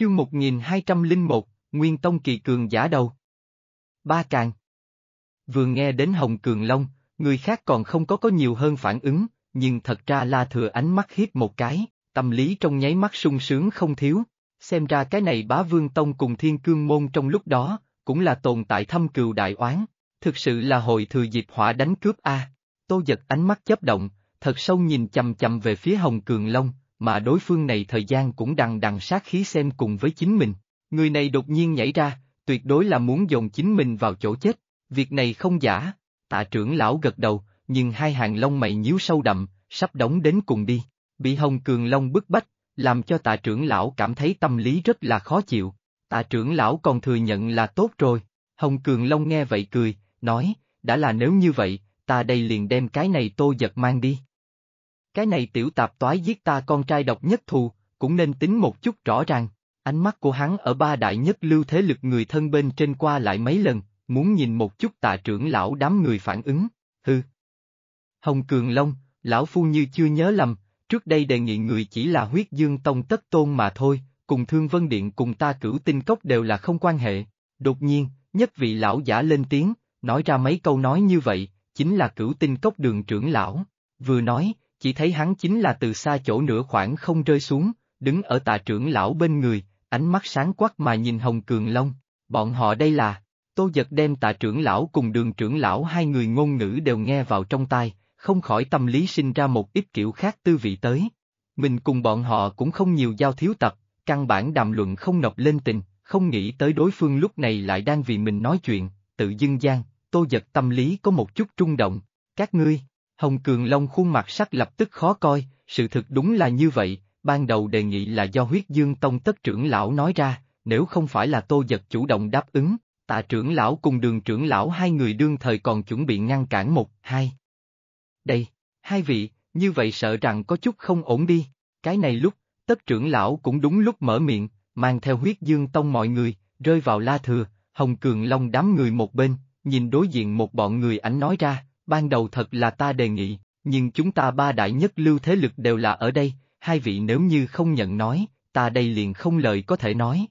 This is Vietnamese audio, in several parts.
Chương 1201, Nguyên Tông Kỳ Cường giả đầu. Ba càng. Vừa nghe đến Hồng Cường Long, người khác còn không có có nhiều hơn phản ứng, nhưng thật ra La Thừa ánh mắt hiếp một cái, tâm lý trong nháy mắt sung sướng không thiếu. Xem ra cái này bá vương tông cùng thiên cương môn trong lúc đó, cũng là tồn tại thâm cừu đại oán, thực sự là hồi thừa dịp hỏa đánh cướp a. Tô giật ánh mắt chấp động, thật sâu nhìn chầm chầm về phía Hồng Cường Long, mà đối phương này thời gian cũng đằng đằng sát khí xem cùng với chính mình. Người này đột nhiên nhảy ra, tuyệt đối là muốn dồn chính mình vào chỗ chết, việc này không giả. Tạ trưởng lão gật đầu, nhưng hai hàng lông mày nhíu sâu đậm, sắp đóng đến cùng đi. Bị Hồng Cường Long bức bách, làm cho tạ trưởng lão cảm thấy tâm lý rất là khó chịu. Tạ trưởng lão còn thừa nhận là tốt rồi. Hồng Cường Long nghe vậy cười, nói, đã là nếu như vậy, ta đây liền đem cái này tô giật mang đi. Cái này tiểu tạp toái giết ta con trai độc nhất thù, cũng nên tính một chút rõ ràng. Ánh mắt của hắn ở ba đại nhất lưu thế lực người thân bên trên qua lại mấy lần, muốn nhìn một chút tạ trưởng lão đám người phản ứng, hư. Hồng Cường Long, lão phu như chưa nhớ lầm, trước đây đề nghị người chỉ là huyết dương tông tất tôn mà thôi, cùng Thương Vân Điện cùng ta cửu tinh cốc đều là không quan hệ. Đột nhiên, nhất vị lão giả lên tiếng, nói ra mấy câu nói như vậy, chính là cửu tinh cốc đường trưởng lão. Vừa nói, chỉ thấy hắn chính là từ xa chỗ nửa khoảng không rơi xuống, đứng ở tà trưởng lão bên người, ánh mắt sáng quắc mà nhìn Hồng Cường Long. Bọn họ đây là, tô giật đem tà trưởng lão cùng đường trưởng lão hai người ngôn ngữ đều nghe vào trong tai, không khỏi tâm lý sinh ra một ít kiểu khác tư vị tới. Mình cùng bọn họ cũng không nhiều giao thiếu tập, căn bản đàm luận không nọc lên tình, không nghĩ tới đối phương lúc này lại đang vì mình nói chuyện, tự dưng gian, tô giật tâm lý có một chút trung động, các ngươi. Hồng Cường Long khuôn mặt sắc lập tức khó coi, sự thực đúng là như vậy, ban đầu đề nghị là do huyết dương tông tất trưởng lão nói ra, nếu không phải là tô giật chủ động đáp ứng, tạ trưởng lão cùng đường trưởng lão hai người đương thời còn chuẩn bị ngăn cản một, hai. Đây, hai vị, như vậy sợ rằng có chút không ổn đi, cái này lúc, tất trưởng lão cũng đúng lúc mở miệng, mang theo huyết dương tông mọi người, rơi vào la thừa, hồng cường long đám người một bên, nhìn đối diện một bọn người ảnh nói ra, ban đầu thật là ta đề nghị, nhưng chúng ta ba đại nhất lưu thế lực đều là ở đây, hai vị nếu như không nhận nói, ta đây liền không lời có thể nói.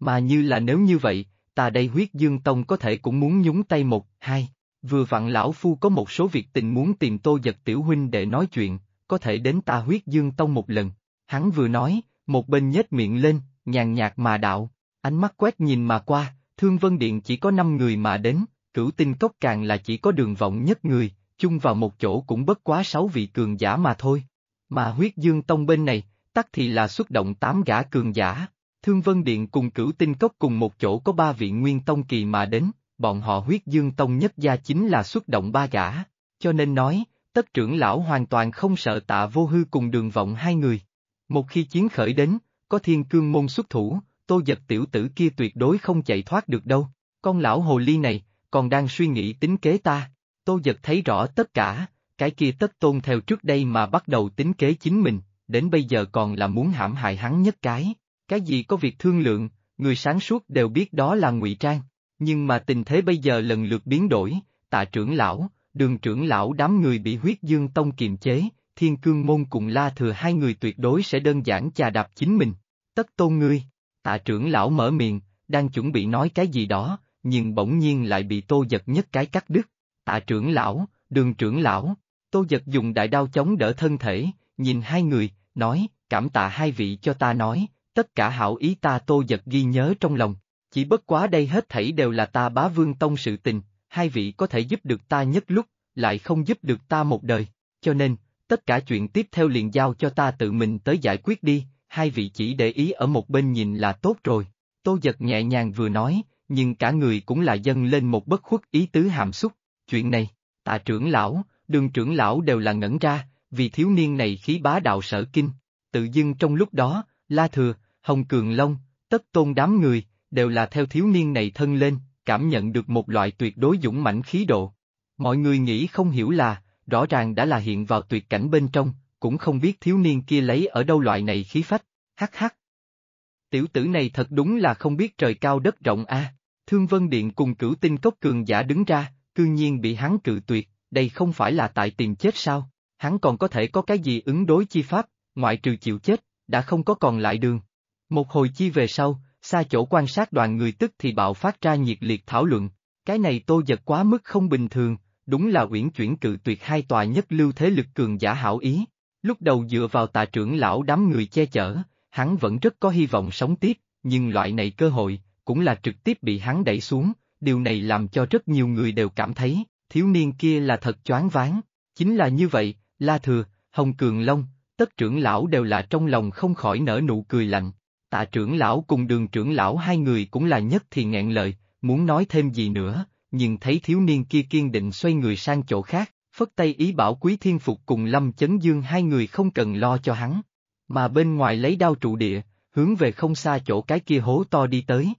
Mà như là nếu như vậy, ta đây huyết dương tông có thể cũng muốn nhúng tay một, hai, vừa vặn lão phu có một số việc tình muốn tìm tô giật tiểu huynh để nói chuyện, có thể đến ta huyết dương tông một lần, hắn vừa nói, một bên nhếch miệng lên, nhàn nhạt mà đạo, ánh mắt quét nhìn mà qua, thương vân điện chỉ có năm người mà đến, cửu tinh cốc càng là chỉ có đường vọng nhất người, chung vào một chỗ cũng bất quá sáu vị cường giả mà thôi. Mà huyết dương tông bên này, tắc thì là xuất động tám gã cường giả, thương vân điện cùng cửu tinh cốc cùng một chỗ có ba vị nguyên tông kỳ mà đến, bọn họ huyết dương tông nhất gia chính là xuất động ba gã, cho nên nói, tất trưởng lão hoàn toàn không sợ tạ vô hư cùng đường vọng hai người. Một khi chiến khởi đến, có thiên cương môn xuất thủ, tô giật tiểu tử kia tuyệt đối không chạy thoát được đâu, con lão hồ ly này, còn đang suy nghĩ tính kế ta. Tô giật thấy rõ tất cả, cái kia tất tôn theo trước đây mà bắt đầu tính kế chính mình, đến bây giờ còn là muốn hãm hại hắn nhất cái. Cái gì có việc thương lượng, người sáng suốt đều biết đó là ngụy trang, nhưng mà tình thế bây giờ lần lượt biến đổi, tạ trưởng lão, đường trưởng lão đám người bị huyết dương tông kiềm chế, thiên cương môn cùng la thừa hai người tuyệt đối sẽ đơn giản chà đạp chính mình. Tất tôn ngươi, tạ trưởng lão mở miệng, đang chuẩn bị nói cái gì đó, nhưng bỗng nhiên lại bị tô giật nhất cái cắt đứt. Tạ trưởng lão, đường trưởng lão, tô giật dùng đại đao chống đỡ thân thể, nhìn hai người, nói, cảm tạ hai vị cho ta nói, tất cả hảo ý ta tô giật ghi nhớ trong lòng, chỉ bất quá đây hết thảy đều là ta bá vương tông sự tình, hai vị có thể giúp được ta nhất lúc, lại không giúp được ta một đời, cho nên, tất cả chuyện tiếp theo liền giao cho ta tự mình tới giải quyết đi, hai vị chỉ để ý ở một bên nhìn là tốt rồi. Tô giật nhẹ nhàng vừa nói, nhưng cả người cũng là dâng lên một bất khuất ý tứ hàm xúc, chuyện này, tạ trưởng lão, đường trưởng lão đều là ngẩn ra, vì thiếu niên này khí bá đạo sở kinh, tự dưng trong lúc đó, La Thừa, Hồng Cường Long, tất tôn đám người, đều là theo thiếu niên này thân lên, cảm nhận được một loại tuyệt đối dũng mãnh khí độ. Mọi người nghĩ không hiểu là, rõ ràng đã là hiện vào tuyệt cảnh bên trong, cũng không biết thiếu niên kia lấy ở đâu loại này khí phách, hắc hắc, tiểu tử này thật đúng là không biết trời cao đất rộng a. Thương Vân Điện cùng cửu tinh cốc cường giả đứng ra, cư nhiên bị hắn cự tuyệt, đây không phải là tại tìm chết sao, hắn còn có thể có cái gì ứng đối chi pháp, ngoại trừ chịu chết, đã không có còn lại đường. Một hồi chi về sau, xa chỗ quan sát đoàn người tức thì bạo phát ra nhiệt liệt thảo luận, cái này tô giật quá mức không bình thường, đúng là uyển chuyển cự tuyệt hai tòa nhất lưu thế lực cường giả hảo ý. Lúc đầu dựa vào tà trưởng lão đám người che chở, hắn vẫn rất có hy vọng sống tiếp, nhưng loại này cơ hội, cũng là trực tiếp bị hắn đẩy xuống, điều này làm cho rất nhiều người đều cảm thấy, thiếu niên kia là thật choáng váng. Chính là như vậy, La Thừa, Hồng Cường Long, tất trưởng lão đều là trong lòng không khỏi nở nụ cười lạnh. Tạ trưởng lão cùng đường trưởng lão hai người cũng là nhất thì ngẹn lời, muốn nói thêm gì nữa, nhưng thấy thiếu niên kia kiên định xoay người sang chỗ khác, phất tay ý bảo Quý Thiên Phục cùng Lâm Chấn Dương hai người không cần lo cho hắn, mà bên ngoài lấy đao trụ địa, hướng về không xa chỗ cái kia hố to đi tới.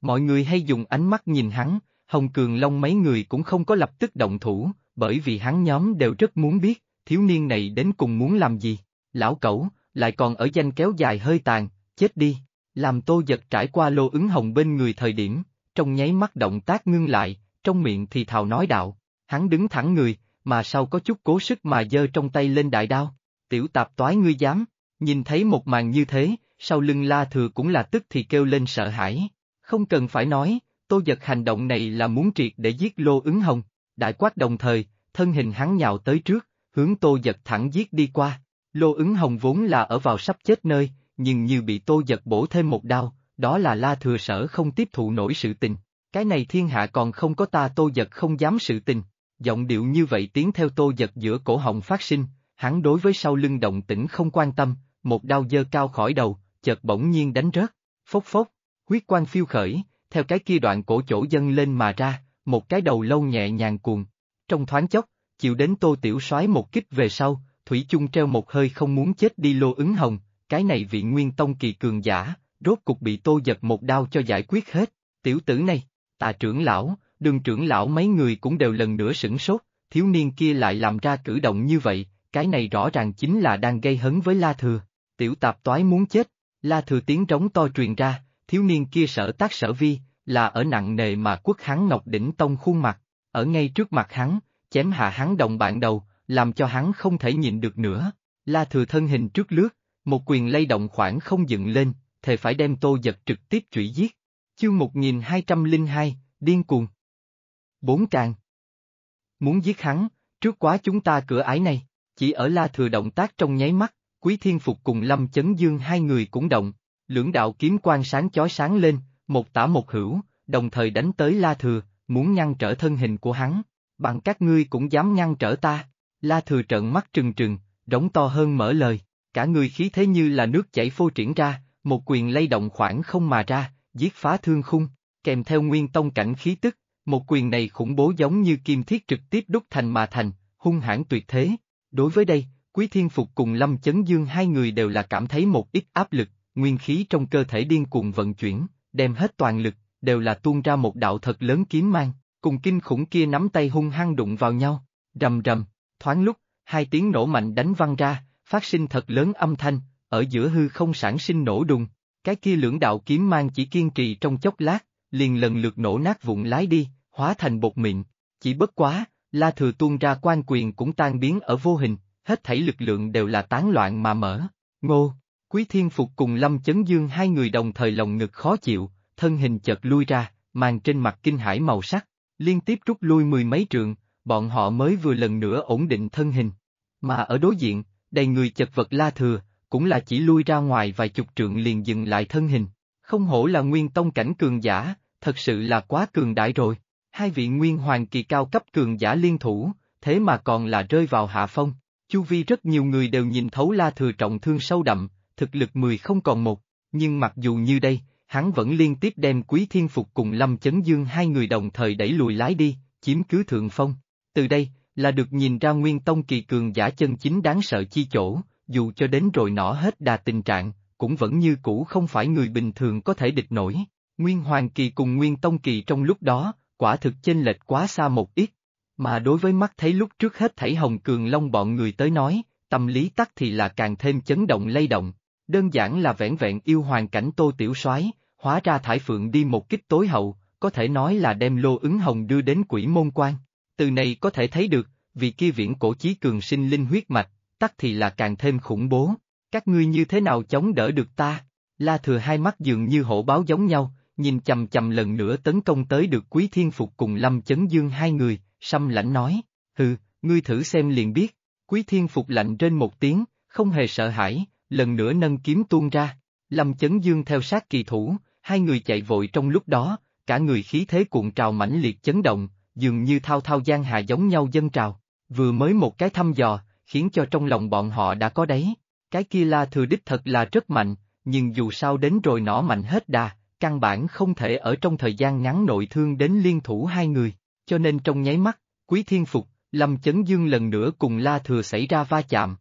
Mọi người hay dùng ánh mắt nhìn hắn, Hồng Cường Long mấy người cũng không có lập tức động thủ, bởi vì hắn nhóm đều rất muốn biết, thiếu niên này đến cùng muốn làm gì. Lão cẩu, lại còn ở danh kéo dài hơi tàn, chết đi. Làm tô giật trải qua lô ứng hồng bên người thời điểm, trong nháy mắt động tác ngưng lại, trong miệng thì thào nói đạo. Hắn đứng thẳng người, mà sau có chút cố sức mà dơ trong tay lên đại đao. Tiểu tạp toái ngươi dám. Nhìn thấy một màn như thế, sau lưng La Thừa cũng là tức thì kêu lên sợ hãi. Không cần phải nói, Tô Giật hành động này là muốn triệt để giết Lô ứng hồng. Đại quát đồng thời, thân hình hắn nhào tới trước, hướng Tô Giật thẳng giết đi qua. Lô ứng hồng vốn là ở vào sắp chết nơi, nhưng như bị Tô Giật bổ thêm một đau, đó là La Thừa sở không tiếp thụ nổi sự tình. Cái này thiên hạ còn không có ta Tô Giật không dám sự tình. Giọng điệu như vậy tiến theo Tô Giật giữa cổ họng phát sinh, hắn đối với sau lưng động tĩnh không quan tâm, một đao dơ cao khỏi đầu, chợt bỗng nhiên đánh rớt, phốc phốc, huyết quang phiêu khởi, theo cái kia đoạn cổ chỗ dâng lên mà ra, một cái đầu lâu nhẹ nhàng cuồng. Trong thoáng chốc, chịu đến tô tiểu soái một kích về sau, Thủy chung treo một hơi không muốn chết đi lô ứng hồng, cái này vị nguyên tông kỳ cường giả, rốt cục bị tô giật một đao cho giải quyết hết, tiểu tử này, tà trưởng lão, đường trưởng lão mấy người cũng đều lần nữa sửng sốt, thiếu niên kia lại làm ra cử động như vậy, cái này rõ ràng chính là đang gây hấn với La Thừa tiểu tạp toái muốn chết, la thừa tiếng trống to truyền ra, thiếu niên kia sở tác sở vi, là ở nặng nề mà quất hắn ngọc đỉnh tông khuôn mặt, ở ngay trước mặt hắn, chém hạ hắn đồng bạn đầu, làm cho hắn không thể nhìn được nữa, la thừa thân hình trước lướt, một quyền lay động khoảng không dựng lên, thề phải đem tô giật trực tiếp truy giết. Chương 1202, điên cuồng. Bốn càng. Muốn giết hắn, trước quá chúng ta cửa ái này, chỉ ở la thừa động tác trong nháy mắt, Quý Thiên Phục cùng Lâm Chấn Dương hai người cũng động, lưỡng đạo kiếm quang sáng chói sáng lên, một tả một hữu, đồng thời đánh tới La Thừa, muốn ngăn trở thân hình của hắn, bằng các ngươi cũng dám ngăn trở ta. La Thừa trợn mắt trừng trừng, đóng to hơn mở lời, cả người khí thế như là nước chảy phô triển ra, một quyền lay động khoảng không mà ra, giết phá thương khung, kèm theo nguyên tông cảnh khí tức, một quyền này khủng bố giống như kim thiết trực tiếp đúc thành mà thành, hung hãn tuyệt thế. Đối với đây, Quý Thiên Phục cùng Lâm Chấn Dương hai người đều là cảm thấy một ít áp lực, nguyên khí trong cơ thể điên cuồng vận chuyển, đem hết toàn lực, đều là tuôn ra một đạo thật lớn kiếm mang, cùng kinh khủng kia nắm tay hung hăng đụng vào nhau, rầm rầm, thoáng lúc, hai tiếng nổ mạnh đánh văng ra, phát sinh thật lớn âm thanh, ở giữa hư không sản sinh nổ đùng, cái kia lưỡng đạo kiếm mang chỉ kiên trì trong chốc lát, liền lần lượt nổ nát vụn lái đi, hóa thành bột mịn, chỉ bất quá, la thừa tuôn ra quan quyền cũng tan biến ở vô hình, hết thảy lực lượng đều là tán loạn mà mở. Ngô, Quý Thiên Phục cùng Lâm Chấn Dương hai người đồng thời lòng ngực khó chịu, thân hình chợt lui ra, màn trên mặt kinh hải màu sắc, liên tiếp rút lui mười mấy trường bọn họ mới vừa lần nữa ổn định thân hình. Mà ở đối diện, đầy người chật vật la thừa, cũng là chỉ lui ra ngoài vài chục trượng liền dừng lại thân hình. Không hổ là nguyên tông cảnh cường giả, thật sự là quá cường đại rồi. Hai vị nguyên hoàng kỳ cao cấp cường giả liên thủ, thế mà còn là rơi vào hạ phong. Chu vi rất nhiều người đều nhìn thấu La Thừa trọng thương sâu đậm, thực lực mười không còn một, nhưng mặc dù như đây, hắn vẫn liên tiếp đem Quý Thiên Phục cùng Lâm Chấn Dương hai người đồng thời đẩy lùi lái đi, chiếm cứ thượng phong. Từ đây, là được nhìn ra Nguyên Tông kỳ cường giả chân chính đáng sợ chi chỗ, dù cho đến rồi nọ hết đà tình trạng, cũng vẫn như cũ không phải người bình thường có thể địch nổi. Nguyên Hoàng kỳ cùng Nguyên Tông kỳ trong lúc đó, quả thực chênh lệch quá xa một ít. Mà đối với mắt thấy lúc trước hết thảy Hồng Cường Long bọn người tới nói, tâm lý tắc thì là càng thêm chấn động lay động, đơn giản là vẻn vẹn yêu hoàn cảnh tô tiểu soái hóa ra thải phượng đi một kích tối hậu, có thể nói là đem lô ứng hồng đưa đến quỷ môn quan. Từ này có thể thấy được, vì kia viễn cổ chí cường sinh linh huyết mạch, tắc thì là càng thêm khủng bố. Các ngươi như thế nào chống đỡ được ta? La thừa hai mắt dường như hổ báo giống nhau, nhìn chầm chầm lần nữa tấn công tới được quý thiên phục cùng lâm chấn dương hai người, Sâm lãnh nói, hừ, ngươi thử xem liền biết, quý thiên phục lạnh trên một tiếng, không hề sợ hãi, lần nữa nâng kiếm tuôn ra, lâm chấn dương theo sát kỳ thủ, hai người chạy vội trong lúc đó, cả người khí thế cuộn trào mãnh liệt chấn động, dường như thao thao gian hà giống nhau dân trào, vừa mới một cái thăm dò, khiến cho trong lòng bọn họ đã có đấy, cái kia la thừa đích thật là rất mạnh, nhưng dù sao đến rồi nó mạnh hết đà, căn bản không thể ở trong thời gian ngắn nội thương đến liên thủ hai người cho nên trong nháy mắt, Quý Thiên Phục, Lâm Chấn Dương lần nữa cùng La Thừa xảy ra va chạm.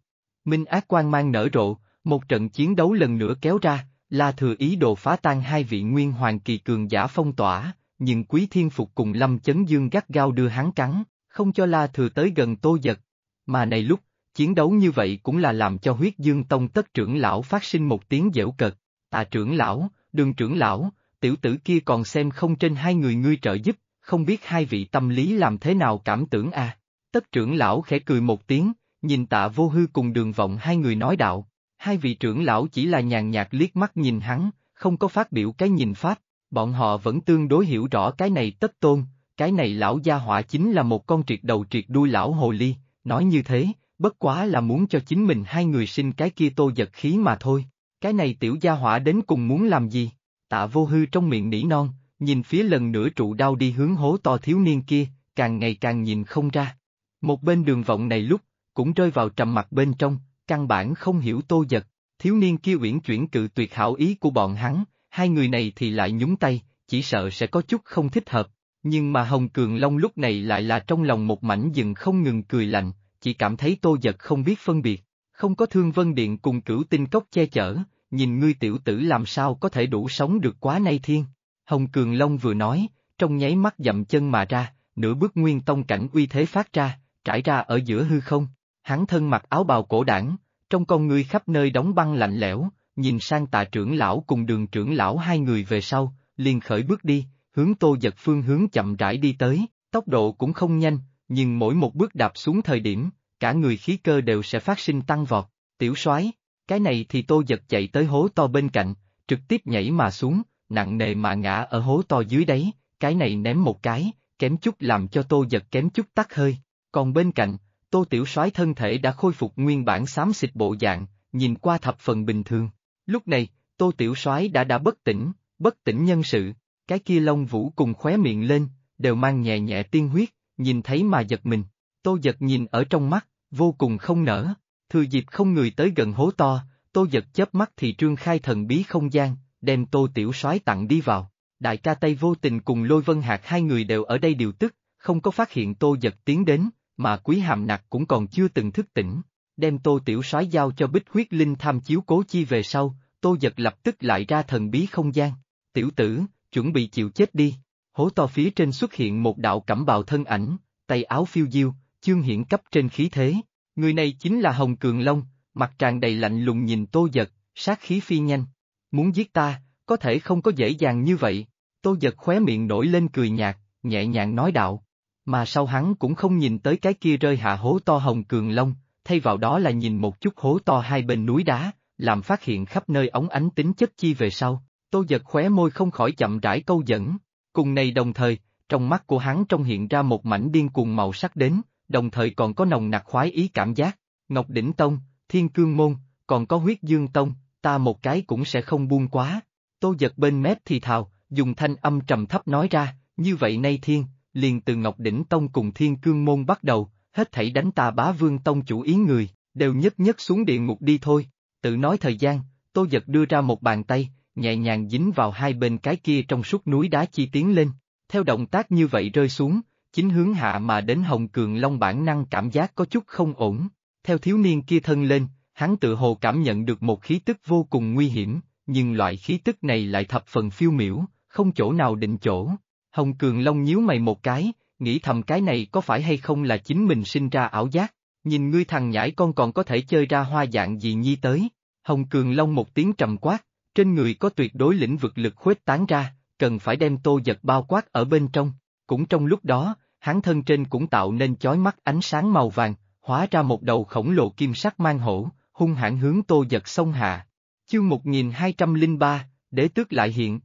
Minh ác quan mang nở rộ, một trận chiến đấu lần nữa kéo ra, La Thừa ý đồ phá tan hai vị nguyên hoàng kỳ cường giả phong tỏa, nhưng Quý Thiên Phục cùng Lâm Chấn Dương gắt gao đưa hắn cắn, không cho La Thừa tới gần tô giật. Mà này lúc, chiến đấu như vậy cũng là làm cho huyết dương tông tất trưởng lão phát sinh một tiếng dễu cực. Tà trưởng lão, đường trưởng lão, tiểu tử kia còn xem không trên hai người ngươi trợ giúp, không biết hai vị tâm lý làm thế nào cảm tưởng a à? Tất trưởng lão khẽ cười một tiếng, nhìn tạ vô hư cùng đường vọng hai người nói đạo. Hai vị trưởng lão chỉ là nhàn nhạt liếc mắt nhìn hắn, không có phát biểu cái nhìn pháp, bọn họ vẫn tương đối hiểu rõ cái này tất tôn, cái này lão gia họa chính là một con triệt đầu triệt đuôi lão hồ ly, nói như thế, bất quá là muốn cho chính mình hai người sinh cái kia tô giật khí mà thôi. Cái này tiểu gia hỏa đến cùng muốn làm gì? Tạ vô hư trong miệng nỉ non, nhìn phía lần nữa trụ đau đi hướng hố to thiếu niên kia, càng ngày càng nhìn không ra. Một bên đường vọng này lúc, cũng rơi vào trầm mặt bên trong, căn bản không hiểu tô giật, thiếu niên kia uyển chuyển cự tuyệt hảo ý của bọn hắn, hai người này thì lại nhúng tay, chỉ sợ sẽ có chút không thích hợp. Nhưng mà Hồng Cường Long lúc này lại là trong lòng một mảnh dừng không ngừng cười lạnh, chỉ cảm thấy tô giật không biết phân biệt, không có thương vân điện cùng cửu tinh cốc che chở, nhìn ngươi tiểu tử làm sao có thể đủ sống được quá nay thiên. Hồng Cường Long vừa nói, trong nháy mắt dậm chân mà ra, nửa bước nguyên tông cảnh uy thế phát ra, trải ra ở giữa hư không. Hắn thân mặc áo bào cổ đảng, trong con ngươi khắp nơi đóng băng lạnh lẽo, nhìn sang tà trưởng lão cùng đường trưởng lão hai người về sau, liền khởi bước đi, hướng tô giật phương hướng chậm rãi đi tới, tốc độ cũng không nhanh, nhưng mỗi một bước đạp xuống thời điểm, cả người khí cơ đều sẽ phát sinh tăng vọt, tiểu soái cái này thì tô giật chạy tới hố to bên cạnh, trực tiếp nhảy mà xuống, nặng nề mà ngã ở hố to dưới đấy, cái này ném một cái, kém chút làm cho tô giật kém chút tắt hơi. Còn bên cạnh, tô tiểu soái thân thể đã khôi phục nguyên bản xám xịt bộ dạng, nhìn qua thập phần bình thường. Lúc này, tô tiểu soái đã đã bất tỉnh, bất tỉnh nhân sự, cái kia lông vũ cùng khóe miệng lên, đều mang nhẹ nhẹ tiên huyết, nhìn thấy mà giật mình. Tô giật nhìn ở trong mắt, vô cùng không nở, thừa dịp không người tới gần hố to, tô giật chớp mắt thì trương khai thần bí không gian, đem tô tiểu soái tặng đi vào. Đại ca Tây vô tình cùng lôi vân hạt hai người đều ở đây điều tức, không có phát hiện tô giật tiến đến, mà quý hàm nặc cũng còn chưa từng thức tỉnh. Đem tô tiểu soái giao cho bích huyết linh tham chiếu cố chi về sau, tô giật lập tức lại ra thần bí không gian. Tiểu tử, chuẩn bị chịu chết đi. Hố to phía trên xuất hiện một đạo cẩm bào thân ảnh, tay áo phiêu diêu, chương hiển cấp trên khí thế. Người này chính là Hồng Cường Long, mặt tràn đầy lạnh lùng nhìn tô giật, sát khí phi nhanh, muốn giết ta, có thể không có dễ dàng như vậy. Tô giật khóe miệng nổi lên cười nhạt, nhẹ nhàng nói đạo. Mà sau hắn cũng không nhìn tới cái kia rơi hạ hố to hồng cường long, thay vào đó là nhìn một chút hố to hai bên núi đá, làm phát hiện khắp nơi ống ánh tính chất chi về sau. Tô giật khóe môi không khỏi chậm rãi câu dẫn. Cùng này đồng thời, trong mắt của hắn trông hiện ra một mảnh điên cuồng màu sắc đến, đồng thời còn có nồng nặc khoái ý cảm giác. Ngọc Đỉnh Tông, Thiên Cương Môn, còn có Huyết Dương Tông, ta một cái cũng sẽ không buông quá. Tô giật bên mép thì thào, dùng thanh âm trầm thấp nói ra, như vậy nay thiên, liền từ Ngọc Đỉnh Tông cùng thiên cương môn bắt đầu, hết thảy đánh ta bá vương tông chủ ý người, đều nhất nhất xuống địa ngục đi thôi. Tự nói thời gian, Tô giật đưa ra một bàn tay, nhẹ nhàng dính vào hai bên cái kia trong suốt núi đá chi tiến lên, theo động tác như vậy rơi xuống, chính hướng hạ mà đến Hồng Cường Long bản năng cảm giác có chút không ổn, theo thiếu niên kia thân lên, hắn tự hồ cảm nhận được một khí tức vô cùng nguy hiểm, nhưng loại khí tức này lại thập phần phiêu miểu, không chỗ nào định chỗ. Hồng Cường Long nhíu mày một cái, nghĩ thầm cái này có phải hay không là chính mình sinh ra ảo giác, nhìn ngươi thằng nhãi con còn có thể chơi ra hoa dạng gì nhi tới. Hồng Cường Long một tiếng trầm quát, trên người có tuyệt đối lĩnh vực lực khuếch tán ra, cần phải đem tô giật bao quát ở bên trong, cũng trong lúc đó, hắn thân trên cũng tạo nên chói mắt ánh sáng màu vàng, hóa ra một đầu khổng lồ kim sắc mang hổ, hung hãn hướng tô giật sông hạ. Chương 1203, đế tước lại hiện.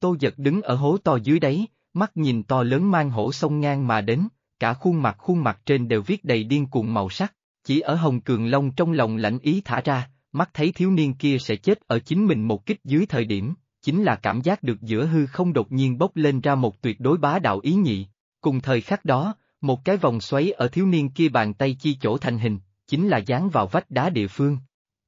Tô giật đứng ở hố to dưới đáy, mắt nhìn to lớn mang hổ sông ngang mà đến, cả khuôn mặt khuôn mặt trên đều viết đầy điên cuồng màu sắc, chỉ ở hồng cường long trong lòng lạnh ý thả ra, mắt thấy thiếu niên kia sẽ chết ở chính mình một kích dưới thời điểm, chính là cảm giác được giữa hư không đột nhiên bốc lên ra một tuyệt đối bá đạo ý nhị. Cùng thời khắc đó, một cái vòng xoáy ở thiếu niên kia bàn tay chi chỗ thành hình, chính là dán vào vách đá địa phương.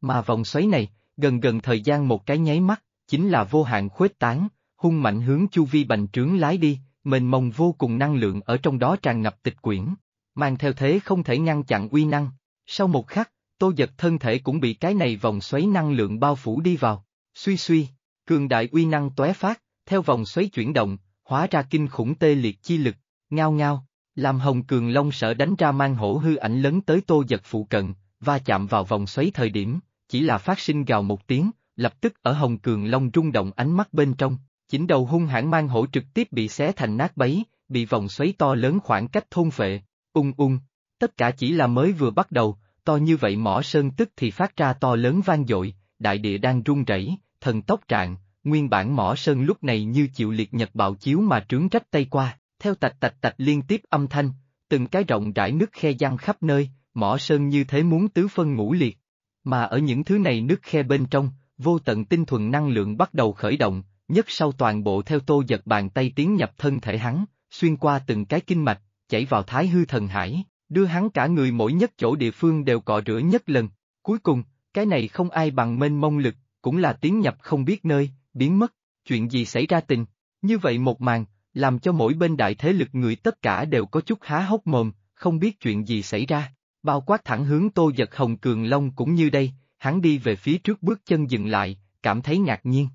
Mà vòng xoáy này, gần gần thời gian một cái nháy mắt, chính là vô hạn khuếch tán, hung mạnh hướng chu vi bành trướng lái đi, mênh mông vô cùng năng lượng ở trong đó tràn ngập tịch quyển, mang theo thế không thể ngăn chặn uy năng. Sau một khắc, tô giật thân thể cũng bị cái này vòng xoáy năng lượng bao phủ đi vào, suy suy, cường đại uy năng tóe phát, theo vòng xoáy chuyển động, hóa ra kinh khủng tê liệt chi lực, ngao ngao. Lam Hồng Cường Long sợ đánh ra mang hổ hư ảnh lớn tới tô giật phụ cận, va chạm vào vòng xoáy thời điểm, chỉ là phát sinh gào một tiếng, lập tức ở Hồng Cường Long rung động ánh mắt bên trong, chính đầu hung hãn mang hổ trực tiếp bị xé thành nát bấy, bị vòng xoáy to lớn khoảng cách thôn phệ, ung ung, tất cả chỉ là mới vừa bắt đầu, to như vậy mỏ sơn tức thì phát ra to lớn vang dội, đại địa đang rung rẩy, thần tốc trạng, nguyên bản mỏ sơn lúc này như chịu liệt nhật bạo chiếu mà trướng trách tay qua, theo tạch tạch tạch liên tiếp âm thanh, từng cái rộng rãi nước khe giăng khắp nơi, mỏ sơn như thế muốn tứ phân ngũ liệt. Mà ở những thứ này nước khe bên trong, vô tận tinh thuần năng lượng bắt đầu khởi động, nhất sau toàn bộ theo tô giật bàn tay tiến nhập thân thể hắn, xuyên qua từng cái kinh mạch, chảy vào thái hư thần hải, đưa hắn cả người mỗi nhất chỗ địa phương đều cọ rửa nhất lần. Cuối cùng, cái này không ai bằng mênh mông lực, cũng là tiến nhập không biết nơi, biến mất, chuyện gì xảy ra tình. Như vậy một màn, làm cho mỗi bên đại thế lực người tất cả đều có chút há hốc mồm, không biết chuyện gì xảy ra. Bao quát thẳng hướng Tô Giật Hồng Cường Long cũng như đây, hắn đi về phía trước bước chân dừng lại, cảm thấy ngạc nhiên.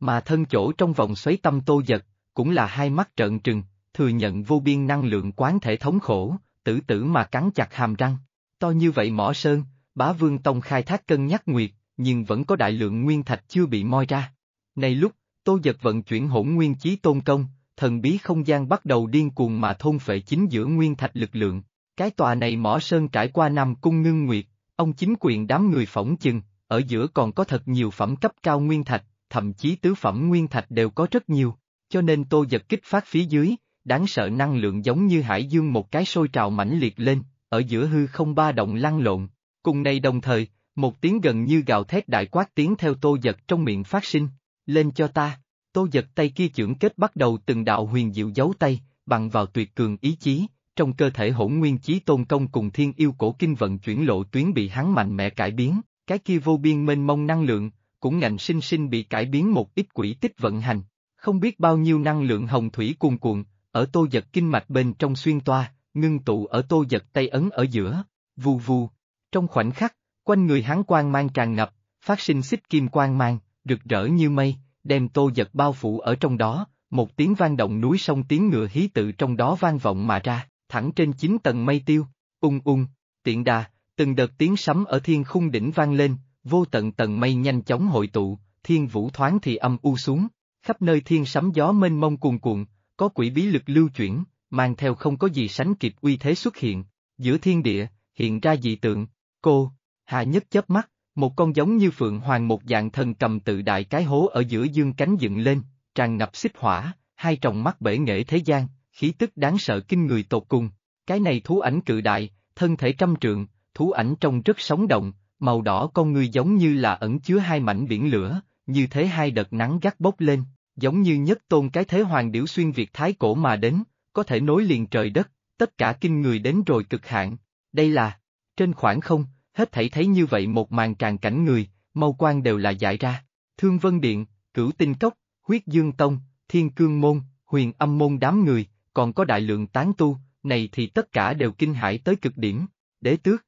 Mà thân chỗ trong vòng xoáy tâm Tô Giật, cũng là hai mắt trợn trừng, thừa nhận vô biên năng lượng quán thể thống khổ, tử tử mà cắn chặt hàm răng. To như vậy mỏ sơn, bá vương tông khai thác cân nhắc nguyệt, nhưng vẫn có đại lượng nguyên thạch chưa bị moi ra. Này lúc, Tô Giật vận chuyển hỗn nguyên chí tôn công, thần bí không gian bắt đầu điên cuồng mà thôn phệ chính giữa nguyên thạch lực lượng. Cái tòa này mỏ sơn trải qua năm Cung Ngưng Nguyệt, ông chính quyền đám người phỏng chừng, ở giữa còn có thật nhiều phẩm cấp cao nguyên thạch, thậm chí tứ phẩm nguyên thạch đều có rất nhiều, cho nên tô giật kích phát phía dưới, đáng sợ năng lượng giống như hải dương một cái sôi trào mãnh liệt lên, ở giữa hư không ba động lăn lộn, cùng này đồng thời, một tiếng gần như gào thét đại quát tiếng theo tô giật trong miệng phát sinh, lên cho ta. Tô giật tay kia trưởng kết bắt đầu từng đạo huyền diệu giấu tay, bằng vào tuyệt cường ý chí, trong cơ thể hỗn nguyên chí tôn công cùng thiên yêu cổ kinh vận chuyển lộ tuyến bị hắn mạnh mẽ cải biến, cái kia vô biên mênh mông năng lượng, cũng ngạnh sinh sinh bị cải biến một ít quỷ tích vận hành, không biết bao nhiêu năng lượng hồng thủy cuồn cuộn, ở tô giật kinh mạch bên trong xuyên toa, ngưng tụ ở tô giật tay ấn ở giữa, vù vù. Trong khoảnh khắc, quanh người hắn quang mang tràn ngập, phát sinh xích kim quang mang, rực rỡ như mây, đem tô giật bao phủ ở trong đó, một tiếng vang động núi sông tiếng ngựa hí tự trong đó vang vọng mà ra, thẳng trên chín tầng mây tiêu, ung ung, tiện đà, từng đợt tiếng sấm ở thiên khung đỉnh vang lên, vô tận tầng mây nhanh chóng hội tụ, thiên vũ thoáng thì âm u xuống, khắp nơi thiên sấm gió mênh mông cuồn cuộn, có quỷ bí lực lưu chuyển, mang theo không có gì sánh kịp uy thế xuất hiện, giữa thiên địa, hiện ra dị tượng, cô, hạ nhất chớp mắt, một con giống như phượng hoàng một dạng thần cầm tự đại cái hố ở giữa dương cánh dựng lên, tràn ngập xích hỏa, hai tròng mắt bể nghệ thế gian, khí tức đáng sợ kinh người tột cùng. Cái này thú ảnh cự đại, thân thể trăm trượng, thú ảnh trông rất sống động, màu đỏ con người giống như là ẩn chứa hai mảnh biển lửa, như thế hai đợt nắng gắt bốc lên, giống như nhất tôn cái thế hoàng điểu xuyên Việt Thái cổ mà đến, có thể nối liền trời đất, tất cả kinh người đến rồi cực hạn. Đây là, trên khoảng không, hết thảy thấy như vậy một màn tràn cảnh người, mâu quan đều là giải ra. Thương Vân Điện, Cửu Tinh Cốc, Huyết Dương Tông, Thiên Cương Môn, Huyền Âm Môn đám người, còn có đại lượng tán tu, này thì tất cả đều kinh hãi tới cực điểm. Đế tước.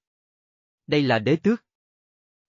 Đây là đế tước.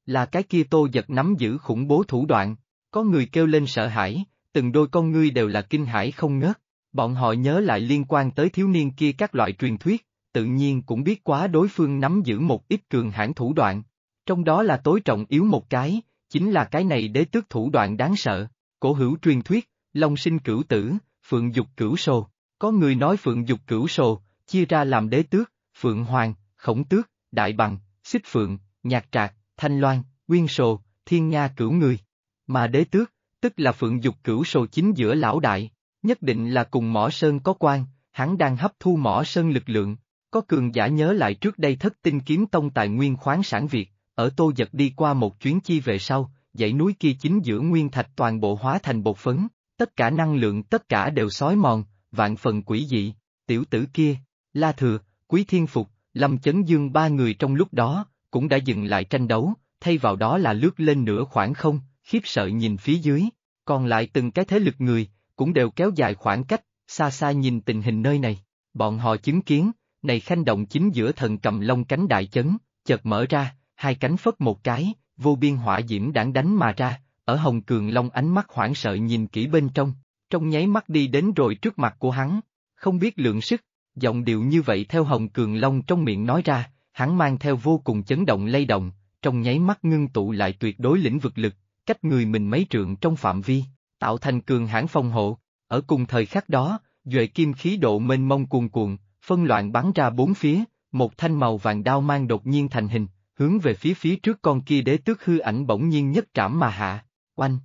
Là cái kia tô giật nắm giữ khủng bố thủ đoạn, có người kêu lên sợ hãi, từng đôi con ngươi đều là kinh hãi không ngớt. Bọn họ nhớ lại liên quan tới thiếu niên kia các loại truyền thuyết, tự nhiên cũng biết quá đối phương nắm giữ một ít cường hãn thủ đoạn. Trong đó là tối trọng yếu một cái, chính là cái này đế tước thủ đoạn đáng sợ, cổ hữu truyền thuyết, long sinh cửu tử, phượng dục cửu sồ. Có người nói phượng dục cửu sồ, chia ra làm đế tước, phượng hoàng, khổng tước, đại bằng, xích phượng, nhạc trạc, thanh loan, nguyên sồ, thiên nga cửu người. Mà đế tước, tức là phượng dục cửu sồ chính giữa lão đại, nhất định là cùng mỏ sơn có quan, hắn đang hấp thu mỏ sơn lực lượng, có cường giả nhớ lại trước đây thất tinh kiếm tông tài nguyên khoáng sản Việt, ở tô giật đi qua một chuyến chi về sau, dãy núi kia chính giữa nguyên thạch toàn bộ hóa thành bột phấn, tất cả năng lượng tất cả đều sói mòn, vạn phần quỷ dị, tiểu tử kia, La Thừa, Quý Thiên Phục, Lâm Chấn Dương ba người trong lúc đó, cũng đã dừng lại tranh đấu, thay vào đó là lướt lên nửa khoảng không, khiếp sợ nhìn phía dưới, còn lại từng cái thế lực người, cũng đều kéo dài khoảng cách, xa xa nhìn tình hình nơi này, bọn họ chứng kiến, này khanh động chính giữa thần cầm lông cánh đại chấn, chợt mở ra, hai cánh phất một cái, vô biên hỏa diễm đảng đánh mà ra, ở hồng cường long ánh mắt hoảng sợ nhìn kỹ bên trong, trong nháy mắt đi đến rồi trước mặt của hắn, không biết lượng sức, giọng điệu như vậy theo hồng cường long trong miệng nói ra, hắn mang theo vô cùng chấn động lay động, trong nháy mắt ngưng tụ lại tuyệt đối lĩnh vực lực, cách người mình mấy trượng trong phạm vi, tạo thành cường hãn phòng hộ, ở cùng thời khắc đó, duệ kim khí độ mênh mông cuồn cuộn, phân loạn bắn ra bốn phía, một thanh màu vàng đao mang đột nhiên thành hình, hướng về phía phía trước con kia đế tước hư ảnh bỗng nhiên nhất trảm mà hạ, oanh.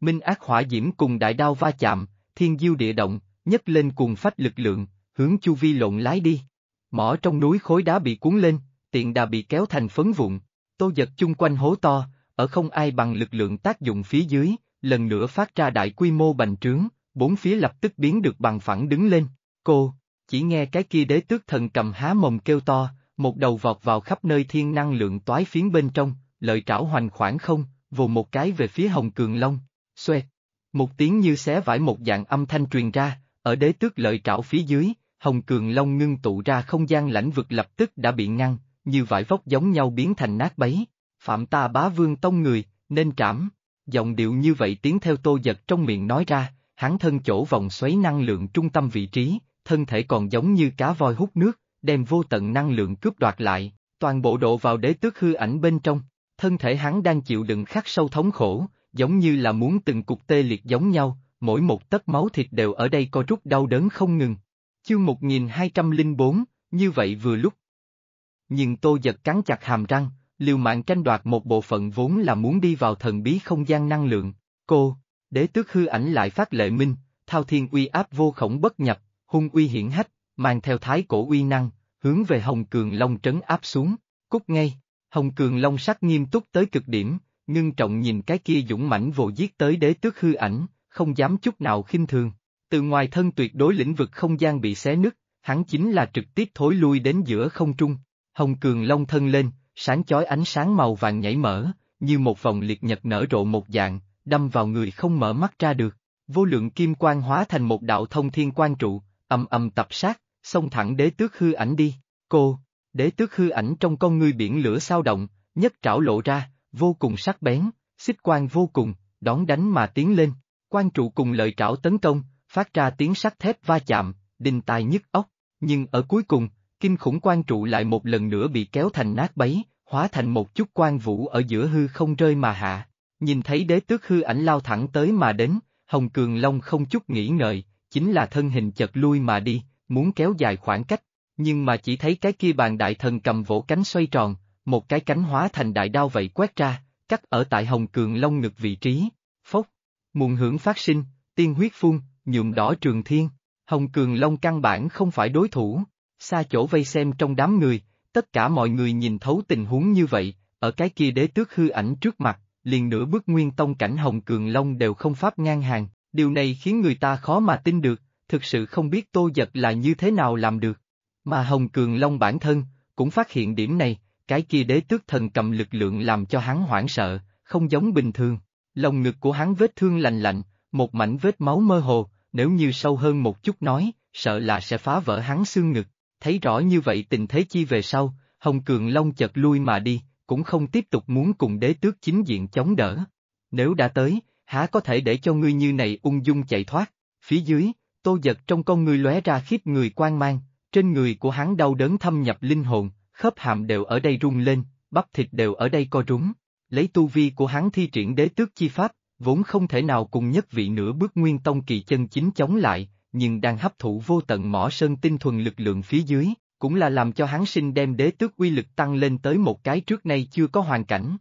Minh ác hỏa diễm cùng đại đao va chạm, thiên diêu địa động, nhấc lên cùng phách lực lượng, hướng chu vi lộn lái đi. Mỏ trong núi khối đá bị cuốn lên, tiện đà bị kéo thành phấn vụn, tô giật chung quanh hố to, ở không ai bằng lực lượng tác dụng phía dưới, lần nữa phát ra đại quy mô bành trướng, bốn phía lập tức biến được bằng phẳng đứng lên, cô chỉ nghe cái kia đế tước thần cầm há mồm kêu to, một đầu vọt vào khắp nơi thiên năng lượng toái phiến bên trong, lợi trảo hoành khoảng không, vồ một cái về phía hồng cường long, xoẹt. Một tiếng như xé vải một dạng âm thanh truyền ra, ở đế tước lợi trảo phía dưới, hồng cường long ngưng tụ ra không gian lãnh vực lập tức đã bị ngăn, như vải vóc giống nhau biến thành nát bấy, phạm ta bá vương tông người, nên trảm. Giọng điệu như vậy tiếng theo tô giật trong miệng nói ra, hắn thân chỗ vòng xoáy năng lượng trung tâm vị trí, thân thể còn giống như cá voi hút nước, đem vô tận năng lượng cướp đoạt lại, toàn bộ độ vào đế tước hư ảnh bên trong, thân thể hắn đang chịu đựng khắc sâu thống khổ, giống như là muốn từng cục tê liệt giống nhau, mỗi một tấc máu thịt đều ở đây co rút đau đớn không ngừng. Chương 1204, như vậy vừa lúc. Nhưng Tô Giật cắn chặt hàm răng, liều mạng tranh đoạt một bộ phận vốn là muốn đi vào thần bí không gian năng lượng. Cô, đế tước hư ảnh lại phát lệ minh, thao thiên uy áp vô khổng bất nhập, hung uy hiển hách, mang theo thái cổ uy năng, hướng về Hồng Cường Long trấn áp xuống, cút ngay, Hồng Cường Long sắc nghiêm túc tới cực điểm, ngưng trọng nhìn cái kia dũng mãnh vồ giết tới đế tước hư ảnh, không dám chút nào khinh thường, từ ngoài thân tuyệt đối lĩnh vực không gian bị xé nứt, hắn chính là trực tiếp thối lui đến giữa không trung, Hồng Cường Long thân lên, sáng chói ánh sáng màu vàng nhảy mở, như một vòng liệt nhật nở rộ một dạng, đâm vào người không mở mắt ra được. Vô lượng kim quang hóa thành một đạo thông thiên quan trụ, âm âm tập sát, xông thẳng đế tước hư ảnh đi, cô, đế tước hư ảnh trong con ngươi biển lửa sao động, nhất trảo lộ ra, vô cùng sắc bén, xích quang vô cùng, đón đánh mà tiến lên, quan trụ cùng lợi trảo tấn công, phát ra tiếng sắt thép va chạm, đình tài nhức ốc. nhưng ở cuối cùng, kinh khủng quan trụ lại một lần nữa bị kéo thành nát bấy, hóa thành một chút quan vũ ở giữa hư không rơi mà hạ. Nhìn thấy đế tước hư ảnh lao thẳng tới mà đến, Hồng Cường Long không chút nghĩ ngợi, chính là thân hình chật lui mà đi, muốn kéo dài khoảng cách, nhưng mà chỉ thấy cái kia bàn đại thần cầm vỗ cánh xoay tròn, một cái cánh hóa thành đại đao vậy quét ra, cắt ở tại hồng cường long ngực vị trí, phốc, muộn hưởng phát sinh, tiên huyết phun, nhuộm đỏ trường thiên, hồng cường long căn bản không phải đối thủ, xa chỗ vây xem trong đám người, tất cả mọi người nhìn thấu tình huống như vậy, ở cái kia đế tước hư ảnh trước mặt, liền nửa bước nguyên tông cảnh hồng cường long đều không pháp ngang hàng, điều này khiến người ta khó mà tin được, thực sự không biết Tô Giật là như thế nào làm được. Mà Hồng Cường Long bản thân, cũng phát hiện điểm này, cái kia đế tước thần cầm lực lượng làm cho hắn hoảng sợ, không giống bình thường. Lồng ngực của hắn vết thương lành lạnh, một mảnh vết máu mơ hồ, nếu như sâu hơn một chút nói, sợ là sẽ phá vỡ hắn xương ngực. Thấy rõ như vậy tình thế chi về sau, Hồng Cường Long chật lui mà đi, cũng không tiếp tục muốn cùng đế tước chính diện chống đỡ. Nếu đã tới, há có thể để cho ngươi như này ung dung chạy thoát. Phía dưới, tô giật trong con ngươi lóe ra khiếp người quan mang, trên người của hắn đau đớn thâm nhập linh hồn, khớp hàm đều ở đây rung lên, bắp thịt đều ở đây co rúm. Lấy tu vi của hắn thi triển đế tước chi pháp, vốn không thể nào cùng nhất vị nửa bước nguyên tông kỳ chân chính chống lại, nhưng đang hấp thụ vô tận mỏ sơn tinh thuần lực lượng phía dưới, cũng là làm cho hắn sinh đem đế tước uy lực tăng lên tới một cái trước nay chưa có hoàn cảnh.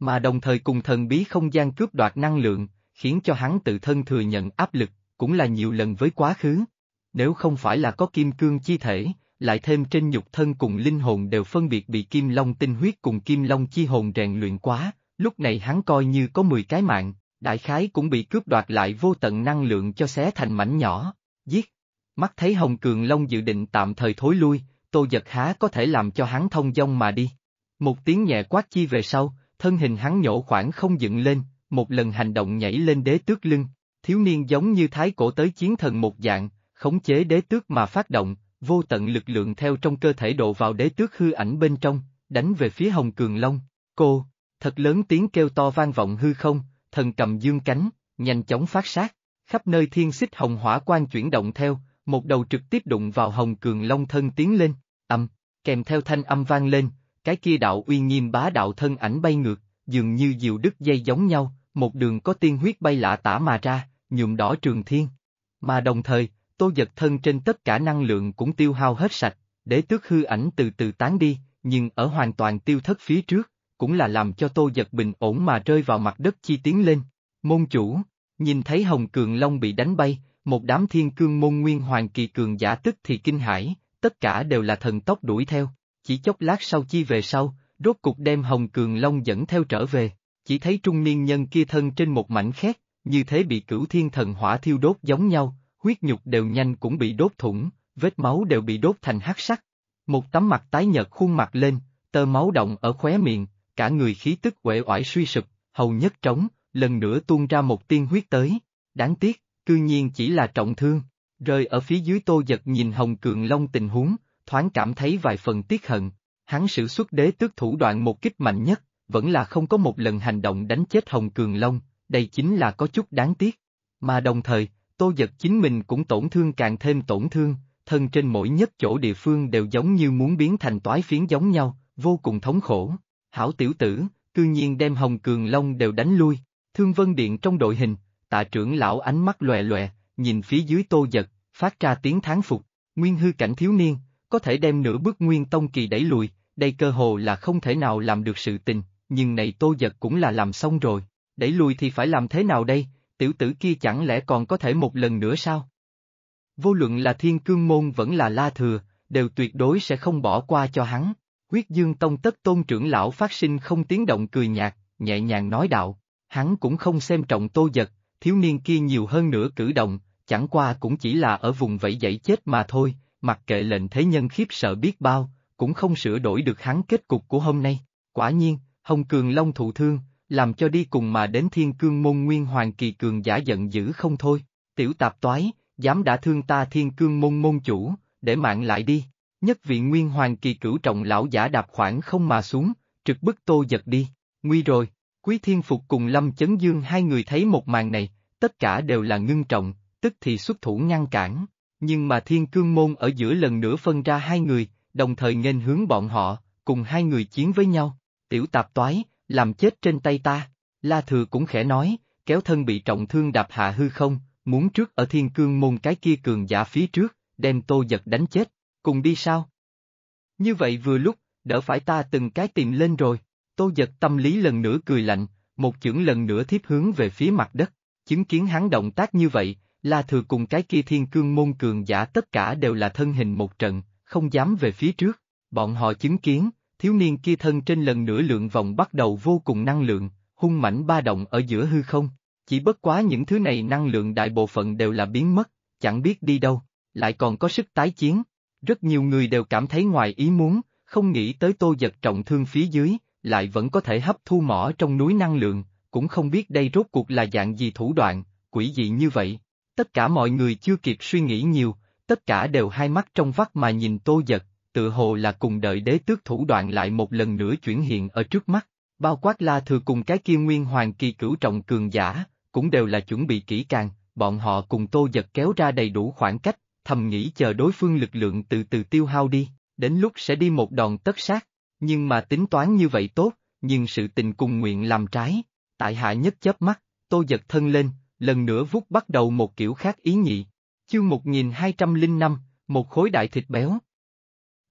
Mà đồng thời cùng thần bí không gian cướp đoạt năng lượng, khiến cho hắn tự thân thừa nhận áp lực, cũng là nhiều lần với quá khứ. Nếu không phải là có kim cương chi thể, lại thêm trên nhục thân cùng linh hồn đều phân biệt bị kim long tinh huyết cùng kim long chi hồn rèn luyện quá, lúc này hắn coi như có 10 cái mạng, đại khái cũng bị cướp đoạt lại vô tận năng lượng cho xé thành mảnh nhỏ, giết. Mắt thấy Hồng Cường Long dự định tạm thời thối lui, Tô Giật Há có thể làm cho hắn thông dong mà đi. Một tiếng nhẹ quát chi về sau, thân hình hắn nhổ khoảng không dựng lên, một lần hành động nhảy lên đế tước lưng, thiếu niên giống như thái cổ tới chiến thần một dạng, khống chế đế tước mà phát động, vô tận lực lượng theo trong cơ thể độ vào đế tước hư ảnh bên trong, đánh về phía hồng cường long, cô, thật lớn tiếng kêu to vang vọng hư không, thần cầm dương cánh, nhanh chóng phát sát, khắp nơi thiên xích hồng hỏa quan chuyển động theo, một đầu trực tiếp đụng vào hồng cường long thân tiến lên, âm, kèm theo thanh âm vang lên, cái kia đạo uy nghiêm bá đạo thân ảnh bay ngược, dường như diệu đức dây giống nhau, một đường có tiên huyết bay lạ tả mà ra, nhuộm đỏ trường thiên. Mà đồng thời, tô giật thân trên tất cả năng lượng cũng tiêu hao hết sạch, để tước hư ảnh từ từ tán đi, nhưng ở hoàn toàn tiêu thất phía trước, cũng là làm cho tô giật bình ổn mà rơi vào mặt đất chi tiến lên. Môn chủ, nhìn thấy Hồng Cường Long bị đánh bay, một đám thiên cương môn nguyên hoàng kỳ cường giả tức thì kinh hãi, tất cả đều là thần tốc đuổi theo, chỉ chốc lát sau chi về sau, rốt cục đem Hồng Cường Long dẫn theo trở về chỉ thấy trung niên nhân kia thân trên một mảnh khét, như thế bị cửu thiên thần hỏa thiêu đốt giống nhau, huyết nhục đều nhanh cũng bị đốt thủng, vết máu đều bị đốt thành hắc sắc. Một tấm mặt tái nhợt khuôn mặt lên, tơ máu động ở khóe miệng, cả người khí tức uể oải suy sụp, hầu nhất trống, lần nữa tuôn ra một tiên huyết tới. Đáng tiếc, cư nhiên chỉ là trọng thương. Rơi ở phía dưới tô giật nhìn Hồng Cường Long tình huống, thoáng cảm thấy vài phần tiếc hận. Hắn sử xuất đế tước thủ đoạn một kích mạnh nhất, vẫn là không có một lần hành động đánh chết Hồng Cường Long, đây chính là có chút đáng tiếc. Mà đồng thời, Tô Giật chính mình cũng tổn thương càng thêm tổn thương, thân trên mỗi nhất chỗ địa phương đều giống như muốn biến thành toái phiến giống nhau, vô cùng thống khổ. Hảo tiểu tử, cư nhiên đem Hồng Cường Long đều đánh lui, thương vân điện trong đội hình, tạ trưởng lão ánh mắt lòe lòe, nhìn phía dưới Tô Giật, phát ra tiếng thán phục, nguyên hư cảnh thiếu niên, có thể đem nửa bước nguyên tông kỳ đẩy lùi, đây cơ hồ là không thể nào làm được sự tình, nhưng này tô giật cũng là làm xong rồi, đẩy lùi thì phải làm thế nào đây, tiểu tử kia chẳng lẽ còn có thể một lần nữa sao? Vô luận là thiên cương môn vẫn là la thừa, đều tuyệt đối sẽ không bỏ qua cho hắn. Huyết dương tông tất tôn trưởng lão phát sinh không tiếng động cười nhạt, nhẹ nhàng nói đạo, hắn cũng không xem trọng tô giật, thiếu niên kia nhiều hơn nữa cử động, chẳng qua cũng chỉ là ở vùng vẫy dậy chết mà thôi, mặc kệ lệnh thế nhân khiếp sợ biết bao, cũng không sửa đổi được hắn kết cục của hôm nay. Quả nhiên, Hồng Cường Long thụ thương, làm cho đi cùng mà đến thiên cương môn nguyên hoàng kỳ cường giả giận dữ không thôi, tiểu tạp toái, dám đã thương ta thiên cương môn môn chủ, để mạng lại đi, nhất vị nguyên hoàng kỳ cửu trọng lão giả đạp khoảng không mà xuống, trực bức tô giật đi, nguy rồi, quý thiên phục cùng lâm chấn dương hai người thấy một màn này, tất cả đều là ngưng trọng, tức thì xuất thủ ngăn cản, nhưng mà thiên cương môn ở giữa lần nữa phân ra hai người, đồng thời nghênh hướng bọn họ, cùng hai người chiến với nhau tiểu tạp toái, làm chết trên tay ta. La Thừa cũng khẽ nói, kéo thân bị trọng thương đạp hạ hư không, muốn trước ở thiên cương môn cái kia cường giả phía trước, đem tô giật đánh chết, cùng đi sao? Như vậy vừa lúc, đỡ phải ta từng cái tìm lên rồi, tô giật tâm lý lần nữa cười lạnh, một chưởng lần nữa thiếp hướng về phía mặt đất, chứng kiến hắn động tác như vậy, La Thừa cùng cái kia thiên cương môn cường giả tất cả đều là thân hình một trận, không dám về phía trước, bọn họ chứng kiến, thiếu niên kia thân trên lần nữa lượng vòng bắt đầu vô cùng năng lượng, hung mảnh ba động ở giữa hư không, chỉ bất quá những thứ này năng lượng đại bộ phận đều là biến mất, chẳng biết đi đâu, lại còn có sức tái chiến. Rất nhiều người đều cảm thấy ngoài ý muốn, không nghĩ tới tô giật trọng thương phía dưới, lại vẫn có thể hấp thu mỏ trong núi năng lượng, cũng không biết đây rốt cuộc là dạng gì thủ đoạn, quỷ dị như vậy. Tất cả mọi người chưa kịp suy nghĩ nhiều, tất cả đều hai mắt trong vắt mà nhìn tô giật, tự hồ là cùng đợi đế tước thủ đoạn lại một lần nữa chuyển hiện ở trước mắt, bao quát la thừa cùng cái kia nguyên hoàng kỳ cửu trọng cường giả, cũng đều là chuẩn bị kỹ càng, bọn họ cùng tô giật kéo ra đầy đủ khoảng cách, thầm nghĩ chờ đối phương lực lượng từ từ tiêu hao đi, đến lúc sẽ đi một đòn tất sát, nhưng mà tính toán như vậy tốt, nhưng sự tình cùng nguyện làm trái, tại hạ nhất chớp mắt, tô giật thân lên, lần nữa vút bắt đầu một kiểu khác ý nhị. Chương 1205, một khối đại thịt béo,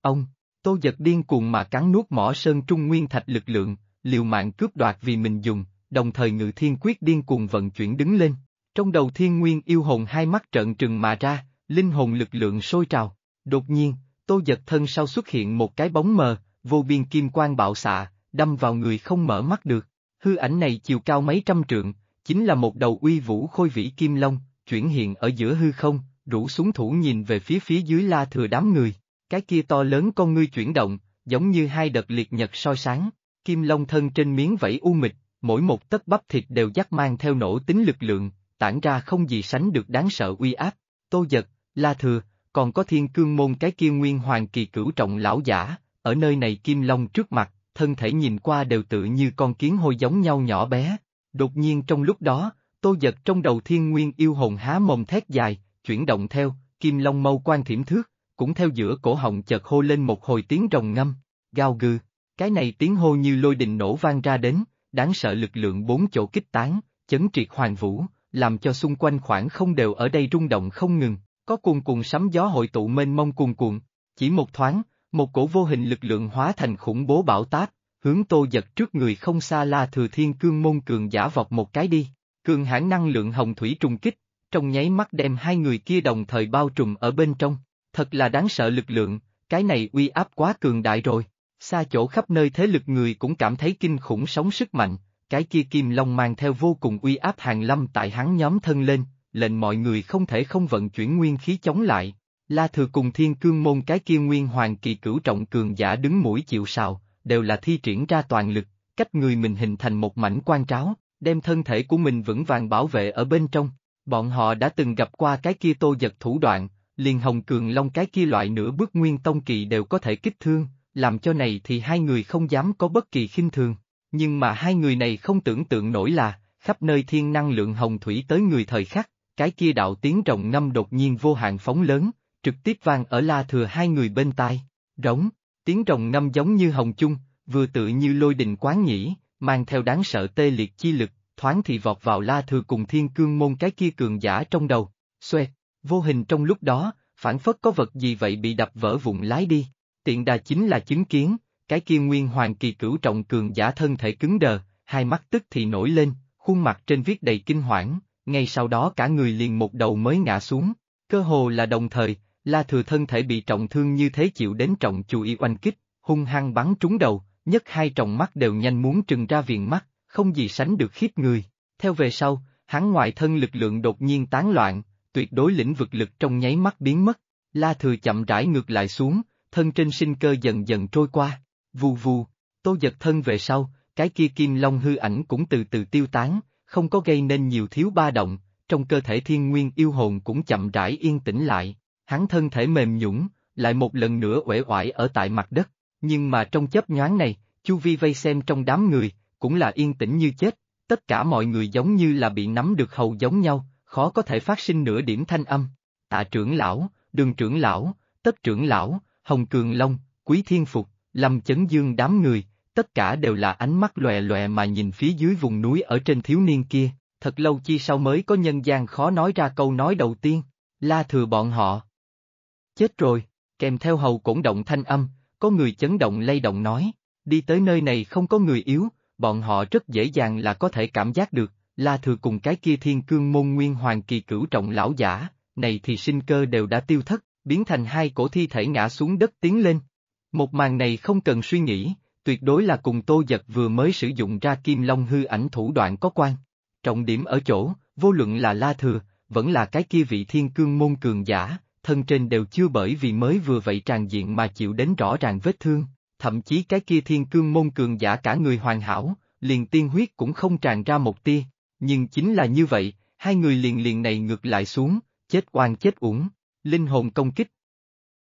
Ông, tô giật điên cuồng mà cắn nuốt mỏ sơn trung nguyên thạch lực lượng, liều mạng cướp đoạt vì mình dùng, đồng thời ngự thiên quyết điên cuồng vận chuyển đứng lên. Trong đầu thiên nguyên yêu hồn hai mắt trợn trừng mà ra, linh hồn lực lượng sôi trào. Đột nhiên, tô giật thân sau xuất hiện một cái bóng mờ, vô biên kim quang bạo xạ, đâm vào người không mở mắt được. Hư ảnh này chiều cao mấy trăm trượng, chính là một đầu uy vũ khôi vĩ kim long, chuyển hiện ở giữa hư không, rủ xuống thủ nhìn về phía phía dưới la thừa đám người. Cái kia to lớn con ngươi chuyển động, giống như hai đợt liệt nhật soi sáng, kim long thân trên miếng vẫy u mịch, mỗi một tấc bắp thịt đều dắt mang theo nổ tính lực lượng, tản ra không gì sánh được đáng sợ uy áp. Tô giật, la thừa, còn có thiên cương môn cái kia nguyên hoàng kỳ cửu trọng lão giả, ở nơi này kim long trước mặt, thân thể nhìn qua đều tự như con kiến hôi giống nhau nhỏ bé. Đột nhiên trong lúc đó, tô giật trong đầu thiên nguyên yêu hồn há mồm thét dài, chuyển động theo, kim long mâu quan thiểm thước, cũng theo giữa cổ họng chợt hô lên một hồi tiếng rồng ngâm, gao gừ, cái này tiếng hô như lôi đình nổ vang ra đến, đáng sợ lực lượng bốn chỗ kích tán, chấn triệt hoàng vũ, làm cho xung quanh khoảng không đều ở đây rung động không ngừng, có cuồng cuồng sấm gió hội tụ mênh mông cuồng cuộn, chỉ một thoáng, một cổ vô hình lực lượng hóa thành khủng bố bão táp, hướng tô giật trước người không xa la thừa thiên cương môn cường giả vọt một cái đi, cường hãn năng lượng hồng thủy trùng kích, trong nháy mắt đem hai người kia đồng thời bao trùm ở bên trong, Thật là đáng sợ lực lượng, cái này uy áp quá cường đại rồi. Xa chỗ khắp nơi thế lực người cũng cảm thấy kinh khủng sống sức mạnh, cái kia kim long mang theo vô cùng uy áp hàng lâm tại hắn nhóm thân lên, lệnh mọi người không thể không vận chuyển nguyên khí chống lại. La thừa cùng thiên cương môn cái kia nguyên hoàng kỳ cửu trọng cường giả đứng mũi chịu sào, đều là thi triển ra toàn lực, cách người mình hình thành một mảnh quan tráo, đem thân thể của mình vững vàng bảo vệ ở bên trong. Bọn họ đã từng gặp qua cái kia tô giật thủ đoạn, liền Hồng Cường Long cái kia loại nửa bước nguyên tông kỳ đều có thể kích thương, làm cho này thì hai người không dám có bất kỳ khinh thường. Nhưng mà hai người này không tưởng tượng nổi là, khắp nơi thiên năng lượng hồng thủy tới người thời khắc, cái kia đạo tiếng rồng năm đột nhiên vô hạn phóng lớn, trực tiếp vang ở la thừa hai người bên tai. Rống, tiếng rồng năm giống như hồng chung, vừa tự như lôi đình quán nhĩ, mang theo đáng sợ tê liệt chi lực, thoáng thì vọt vào la thừa cùng thiên cương môn cái kia cường giả trong đầu. Xoẹt, Vô hình trong lúc đó, phản phất có vật gì vậy bị đập vỡ vụn lái đi. Tiện đà chính là chứng kiến, cái kia nguyên hoàng kỳ cửu trọng cường giả thân thể cứng đờ, hai mắt tức thì nổi lên, khuôn mặt trên viết đầy kinh hoảng, ngay sau đó cả người liền một đầu mới ngã xuống. Cơ hồ là đồng thời, La Thừa thân thể bị trọng thương như thế chịu đến trọng chú ý oanh kích, hung hăng bắn trúng đầu, nhất hai trọng mắt đều nhanh muốn trừng ra viền mắt, không gì sánh được khiếp người. Theo về sau, hắn ngoại thân lực lượng đột nhiên tán loạn, tuyệt đối lĩnh vực lực trong nháy mắt biến mất, La Thừa chậm rãi ngược lại xuống, thân trên sinh cơ dần dần trôi qua, vù vù, tô giật thân về sau, cái kia kim long hư ảnh cũng từ từ tiêu tán, không có gây nên nhiều thiếu ba động, trong cơ thể thiên nguyên yêu hồn cũng chậm rãi yên tĩnh lại, hắn thân thể mềm nhũng, lại một lần nữa uể oải ở tại mặt đất, nhưng mà trong chớp nhoáng này, chu vi vây xem trong đám người, cũng là yên tĩnh như chết, tất cả mọi người giống như là bị nắm được hầu giống nhau, khó có thể phát sinh nửa điểm thanh âm. Tạ trưởng lão, đường trưởng lão, tất trưởng lão, Hồng Cường Long, Quý Thiên Phục, Lâm Chấn Dương đám người, tất cả đều là ánh mắt lòe lòe mà nhìn phía dưới vùng núi ở trên thiếu niên kia, thật lâu chi sau mới có nhân gian khó nói ra câu nói đầu tiên, la thừa bọn họ. Chết rồi, kèm theo hầu cổn động thanh âm, có người chấn động lay động nói, đi tới nơi này không có người yếu, bọn họ rất dễ dàng là có thể cảm giác được, La Thừa cùng cái kia thiên cương môn nguyên hoàng kỳ cửu trọng lão giả, này thì sinh cơ đều đã tiêu thất, biến thành hai cổ thi thể ngã xuống đất tiến lên. Một màn này không cần suy nghĩ, tuyệt đối là cùng tô giật vừa mới sử dụng ra kim long hư ảnh thủ đoạn có quan. Trọng điểm ở chỗ, vô luận là La Thừa, vẫn là cái kia vị thiên cương môn cường giả, thân trên đều chưa bởi vì mới vừa vậy tràn diện mà chịu đến rõ ràng vết thương, thậm chí cái kia thiên cương môn cường giả cả người hoàn hảo, liền tiên huyết cũng không tràn ra một tia, nhưng chính là như vậy, hai người liền liền này ngược lại xuống, chết oan chết uổng, linh hồn công kích.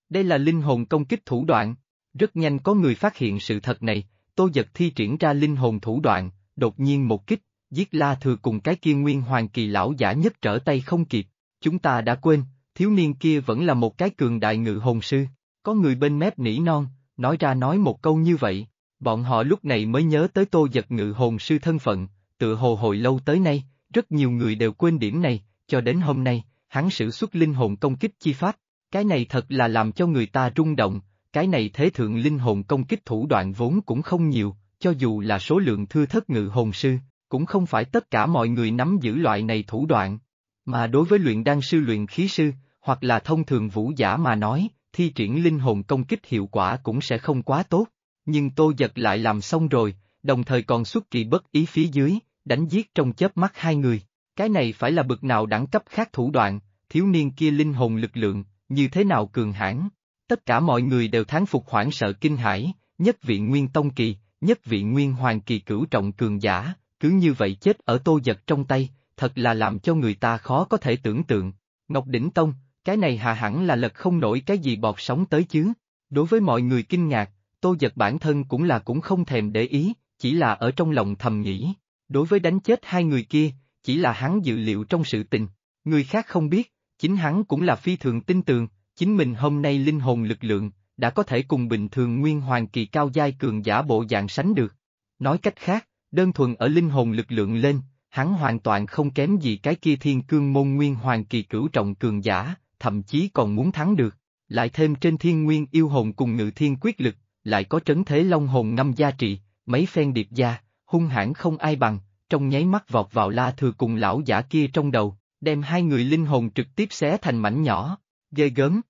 Đây là linh hồn công kích thủ đoạn, rất nhanh có người phát hiện sự thật này, Tô Giật thi triển ra linh hồn thủ đoạn, đột nhiên một kích, giết La Thừa cùng cái kia nguyên hoàng kỳ lão giả nhất trở tay không kịp, chúng ta đã quên, thiếu niên kia vẫn là một cái cường đại ngự hồn sư, có người bên mép nỉ non, nói ra nói một câu như vậy, bọn họ lúc này mới nhớ tới Tô Giật ngự hồn sư thân phận, Tựa hồ hồi lâu tới nay, rất nhiều người đều quên điểm này, cho đến hôm nay, hắn sử xuất linh hồn công kích chi pháp, cái này thật là làm cho người ta rung động, cái này thế thượng linh hồn công kích thủ đoạn vốn cũng không nhiều, cho dù là số lượng thưa thất ngự hồn sư, cũng không phải tất cả mọi người nắm giữ loại này thủ đoạn. Mà đối với luyện đan sư luyện khí sư, hoặc là thông thường vũ giả mà nói, thi triển linh hồn công kích hiệu quả cũng sẽ không quá tốt. Nhưng tô giật lại làm xong rồi, đồng thời còn xuất kỳ bất ý phía dưới, đánh giết trong chớp mắt hai người. Cái này phải là bực nào đẳng cấp khác thủ đoạn, thiếu niên kia linh hồn lực lượng, như thế nào cường hãn. Tất cả mọi người đều thán phục hoảng sợ kinh hãi, nhất vị nguyên tông kỳ, nhất vị nguyên hoàng kỳ cửu trọng cường giả, cứ như vậy chết ở tô giật trong tay, thật là làm cho người ta khó có thể tưởng tượng. Ngọc Đỉnh Tông, cái này hà hẳn là lật không nổi cái gì bọt sóng tới chứ. Đối với mọi người kinh ngạc, tô giật bản thân cũng là cũng không thèm để ý, chỉ là ở trong lòng thầm nghĩ, Đối với đánh chết hai người kia, chỉ là hắn dự liệu trong sự tình, người khác không biết, chính hắn cũng là phi thường tin tường, chính mình hôm nay linh hồn lực lượng, đã có thể cùng bình thường nguyên hoàng kỳ cao giai cường giả bộ dạng sánh được. Nói cách khác, đơn thuần ở linh hồn lực lượng lên, hắn hoàn toàn không kém gì cái kia thiên cương môn nguyên hoàng kỳ cửu trọng cường giả, thậm chí còn muốn thắng được, lại thêm trên thiên nguyên yêu hồn cùng ngự thiên quyết lực, lại có trấn thế long hồn năm gia trị, mấy phen điệp gia, hung hãn không ai bằng, trong nháy mắt vọt vào la thừa cùng lão giả kia trong đầu, đem hai người linh hồn trực tiếp xé thành mảnh nhỏ, ghê gớm.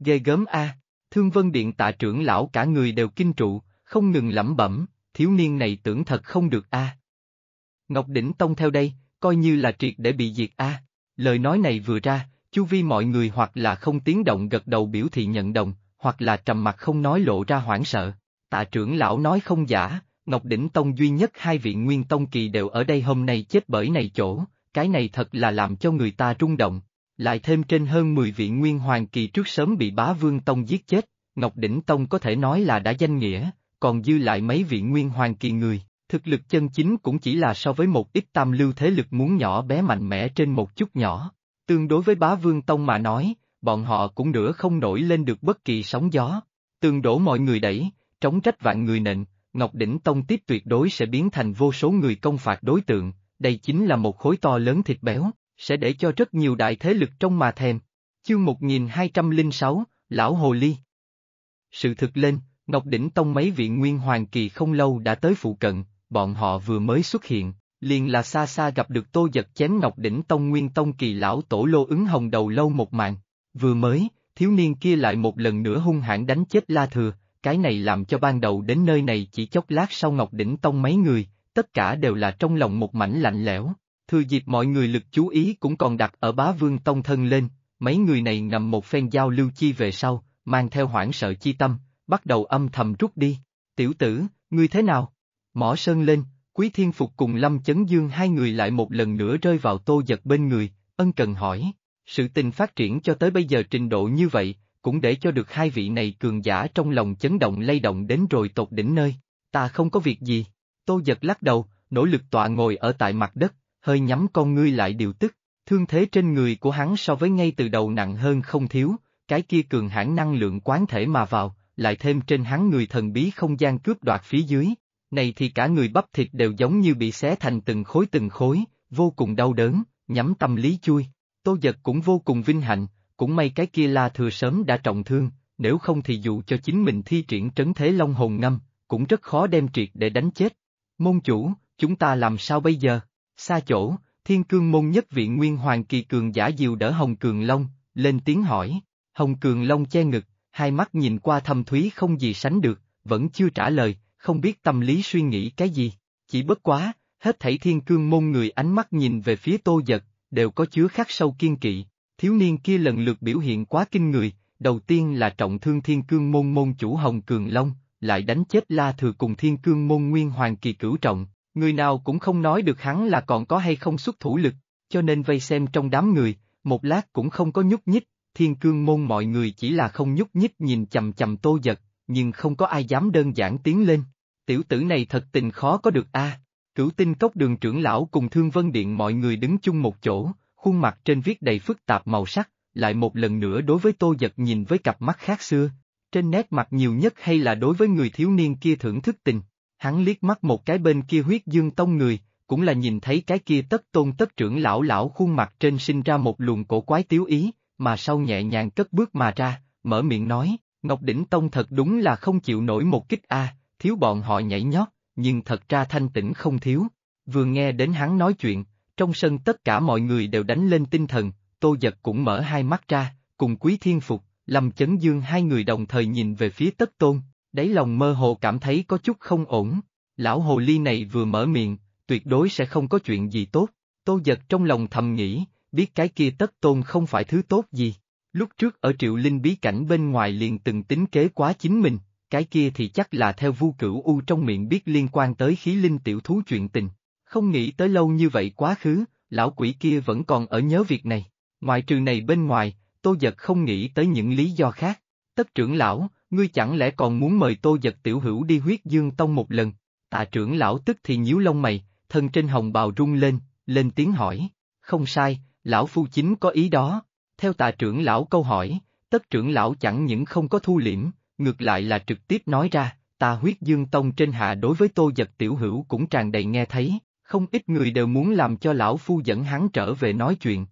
Ghê gớm a, thương vân điện tạ trưởng lão cả người đều kinh trụ, không ngừng lẩm bẩm, thiếu niên này tưởng thật không được a. Ngọc Đỉnh Tông theo đây, coi như là triệt để bị diệt a. Lời nói này vừa ra, chu vi mọi người hoặc là không tiếng động gật đầu biểu thị nhận đồng, hoặc là trầm mặt không nói lộ ra hoảng sợ. Tạ trưởng lão nói không giả, Ngọc Đỉnh Tông duy nhất hai vị Nguyên Tông kỳ đều ở đây hôm nay chết bởi này chỗ, cái này thật là làm cho người ta rung động. Lại thêm trên hơn 10 vị Nguyên Hoàng kỳ trước sớm bị bá Vương Tông giết chết, Ngọc Đỉnh Tông có thể nói là đã danh nghĩa, còn dư lại mấy vị Nguyên Hoàng kỳ người, thực lực chân chính cũng chỉ là so với một ít tam lưu thế lực muốn nhỏ bé mạnh mẽ trên một chút nhỏ. Tương đối với bá Vương Tông mà nói, bọn họ cũng nửa không nổi lên được bất kỳ sóng gió. Tương đổ mọi người đẩy, trống trách vạn người nện, Ngọc Đỉnh Tông tiếp tuyệt đối sẽ biến thành vô số người công phạt đối tượng, đây chính là một khối to lớn thịt béo, sẽ để cho rất nhiều đại thế lực trong mà thèm. Chương 1206, Lão Hồ Ly Sự thực lên, Ngọc Đỉnh Tông mấy vị nguyên hoàng kỳ không lâu đã tới phụ cận, bọn họ vừa mới xuất hiện, liền là xa xa gặp được tô giật chém Ngọc Đỉnh Tông nguyên tông kỳ lão tổ lô ứng hồng đầu lâu một mạng. Vừa mới, thiếu niên kia lại một lần nữa hung hãn đánh chết La Thừa, cái này làm cho ban đầu đến nơi này chỉ chốc lát sau Ngọc Đỉnh Tông mấy người, tất cả đều là trong lòng một mảnh lạnh lẽo. Thừa dịp mọi người lực chú ý cũng còn đặt ở bá vương tông thân lên, mấy người này ngầm một phen giao lưu chi về sau, mang theo hoảng sợ chi tâm, bắt đầu âm thầm rút đi. Tiểu tử, ngươi thế nào? Mỏ sơn lên, quý thiên phục cùng lâm chấn dương hai người lại một lần nữa rơi vào tô giật bên người, ân cần hỏi. Sự tình phát triển cho tới bây giờ trình độ như vậy, cũng để cho được hai vị này cường giả trong lòng chấn động lay động đến rồi tột đỉnh nơi. Ta không có việc gì. Tô giật lắc đầu, nỗ lực tọa ngồi ở tại mặt đất, hơi nhắm con ngươi lại điều tức. Thương thế trên người của hắn so với ngay từ đầu nặng hơn không thiếu, cái kia cường hãn năng lượng quán thể mà vào, lại thêm trên hắn người thần bí không gian cướp đoạt phía dưới. Này thì cả người bắp thịt đều giống như bị xé thành từng khối từng khối, vô cùng đau đớn, nhắm tâm lý chui. Tô giật cũng vô cùng vinh hạnh, cũng may cái kia la thừa sớm đã trọng thương, nếu không thì dù cho chính mình thi triển trấn thế long hồn ngâm, cũng rất khó đem triệt để đánh chết. Môn chủ, chúng ta làm sao bây giờ? Xa chỗ, thiên cương môn nhất viện nguyên hoàng kỳ cường giả diều đỡ Hồng Cường Long, lên tiếng hỏi. Hồng Cường Long che ngực, hai mắt nhìn qua thâm thúy không gì sánh được, vẫn chưa trả lời, không biết tâm lý suy nghĩ cái gì. Chỉ bất quá, hết thảy thiên cương môn người ánh mắt nhìn về phía tô giật, đều có chứa khắc sâu kiên kỵ thiếu niên kia lần lượt biểu hiện quá kinh người, đầu tiên là trọng thương thiên cương môn môn chủ Hồng Cường Long, lại đánh chết La Thừa cùng thiên cương môn nguyên hoàng kỳ cửu trọng, người nào cũng không nói được hắn là còn có hay không xuất thủ lực, cho nên vây xem trong đám người, một lát cũng không có nhúc nhích, thiên cương môn mọi người chỉ là không nhúc nhích nhìn chầm chầm tô giật, nhưng không có ai dám đơn giản tiến lên. Tiểu tử này thật tình khó có được a Cửu tinh cốc đường trưởng lão cùng thương vân điện mọi người đứng chung một chỗ, khuôn mặt trên viết đầy phức tạp màu sắc, lại một lần nữa đối với Tô Giật nhìn với cặp mắt khác xưa. Trên nét mặt nhiều nhất hay là đối với người thiếu niên kia thưởng thức tình, hắn liếc mắt một cái bên kia huyết dương tông người, cũng là nhìn thấy cái kia tất tôn tất trưởng lão lão khuôn mặt trên sinh ra một luồng cổ quái tiếu ý, mà sau nhẹ nhàng cất bước mà ra, mở miệng nói, Ngọc Đỉnh Tông thật đúng là không chịu nổi một kích a, thiếu bọn họ nhảy nhót, nhưng thật ra thanh tĩnh không thiếu. Vừa nghe đến hắn nói chuyện, trong sân tất cả mọi người đều đánh lên tinh thần, Tô Giật cũng mở hai mắt ra, cùng Quý Thiên Phục, Lâm Chấn Dương hai người đồng thời nhìn về phía Tất Tôn, đáy lòng mơ hồ cảm thấy có chút không ổn. Lão hồ ly này vừa mở miệng, tuyệt đối sẽ không có chuyện gì tốt. Tô Giật trong lòng thầm nghĩ, biết cái kia Tất Tôn không phải thứ tốt gì. Lúc trước ở Triệu Linh bí cảnh bên ngoài liền từng tính kế quá chính mình, cái kia thì chắc là theo vu cửu u trong miệng biết liên quan tới khí linh tiểu thú chuyện tình. Không nghĩ tới lâu như vậy quá khứ, lão quỷ kia vẫn còn ở nhớ việc này. Ngoài trừ này bên ngoài, Tô Giật không nghĩ tới những lý do khác. Tất trưởng lão, ngươi chẳng lẽ còn muốn mời Tô Giật tiểu hữu đi huyết dương tông một lần? Tạ trưởng lão tức thì nhíu lông mày, thân trên hồng bào rung lên, lên tiếng hỏi. Không sai, lão phu chính có ý đó. Theo tạ trưởng lão câu hỏi, tất trưởng lão chẳng những không có thu liễm, ngược lại là trực tiếp nói ra, ta huyết dương tông trên hạ đối với Tô Giật tiểu hữu cũng tràn đầy nghe thấy, không ít người đều muốn làm cho lão phu dẫn hắn trở về nói chuyện.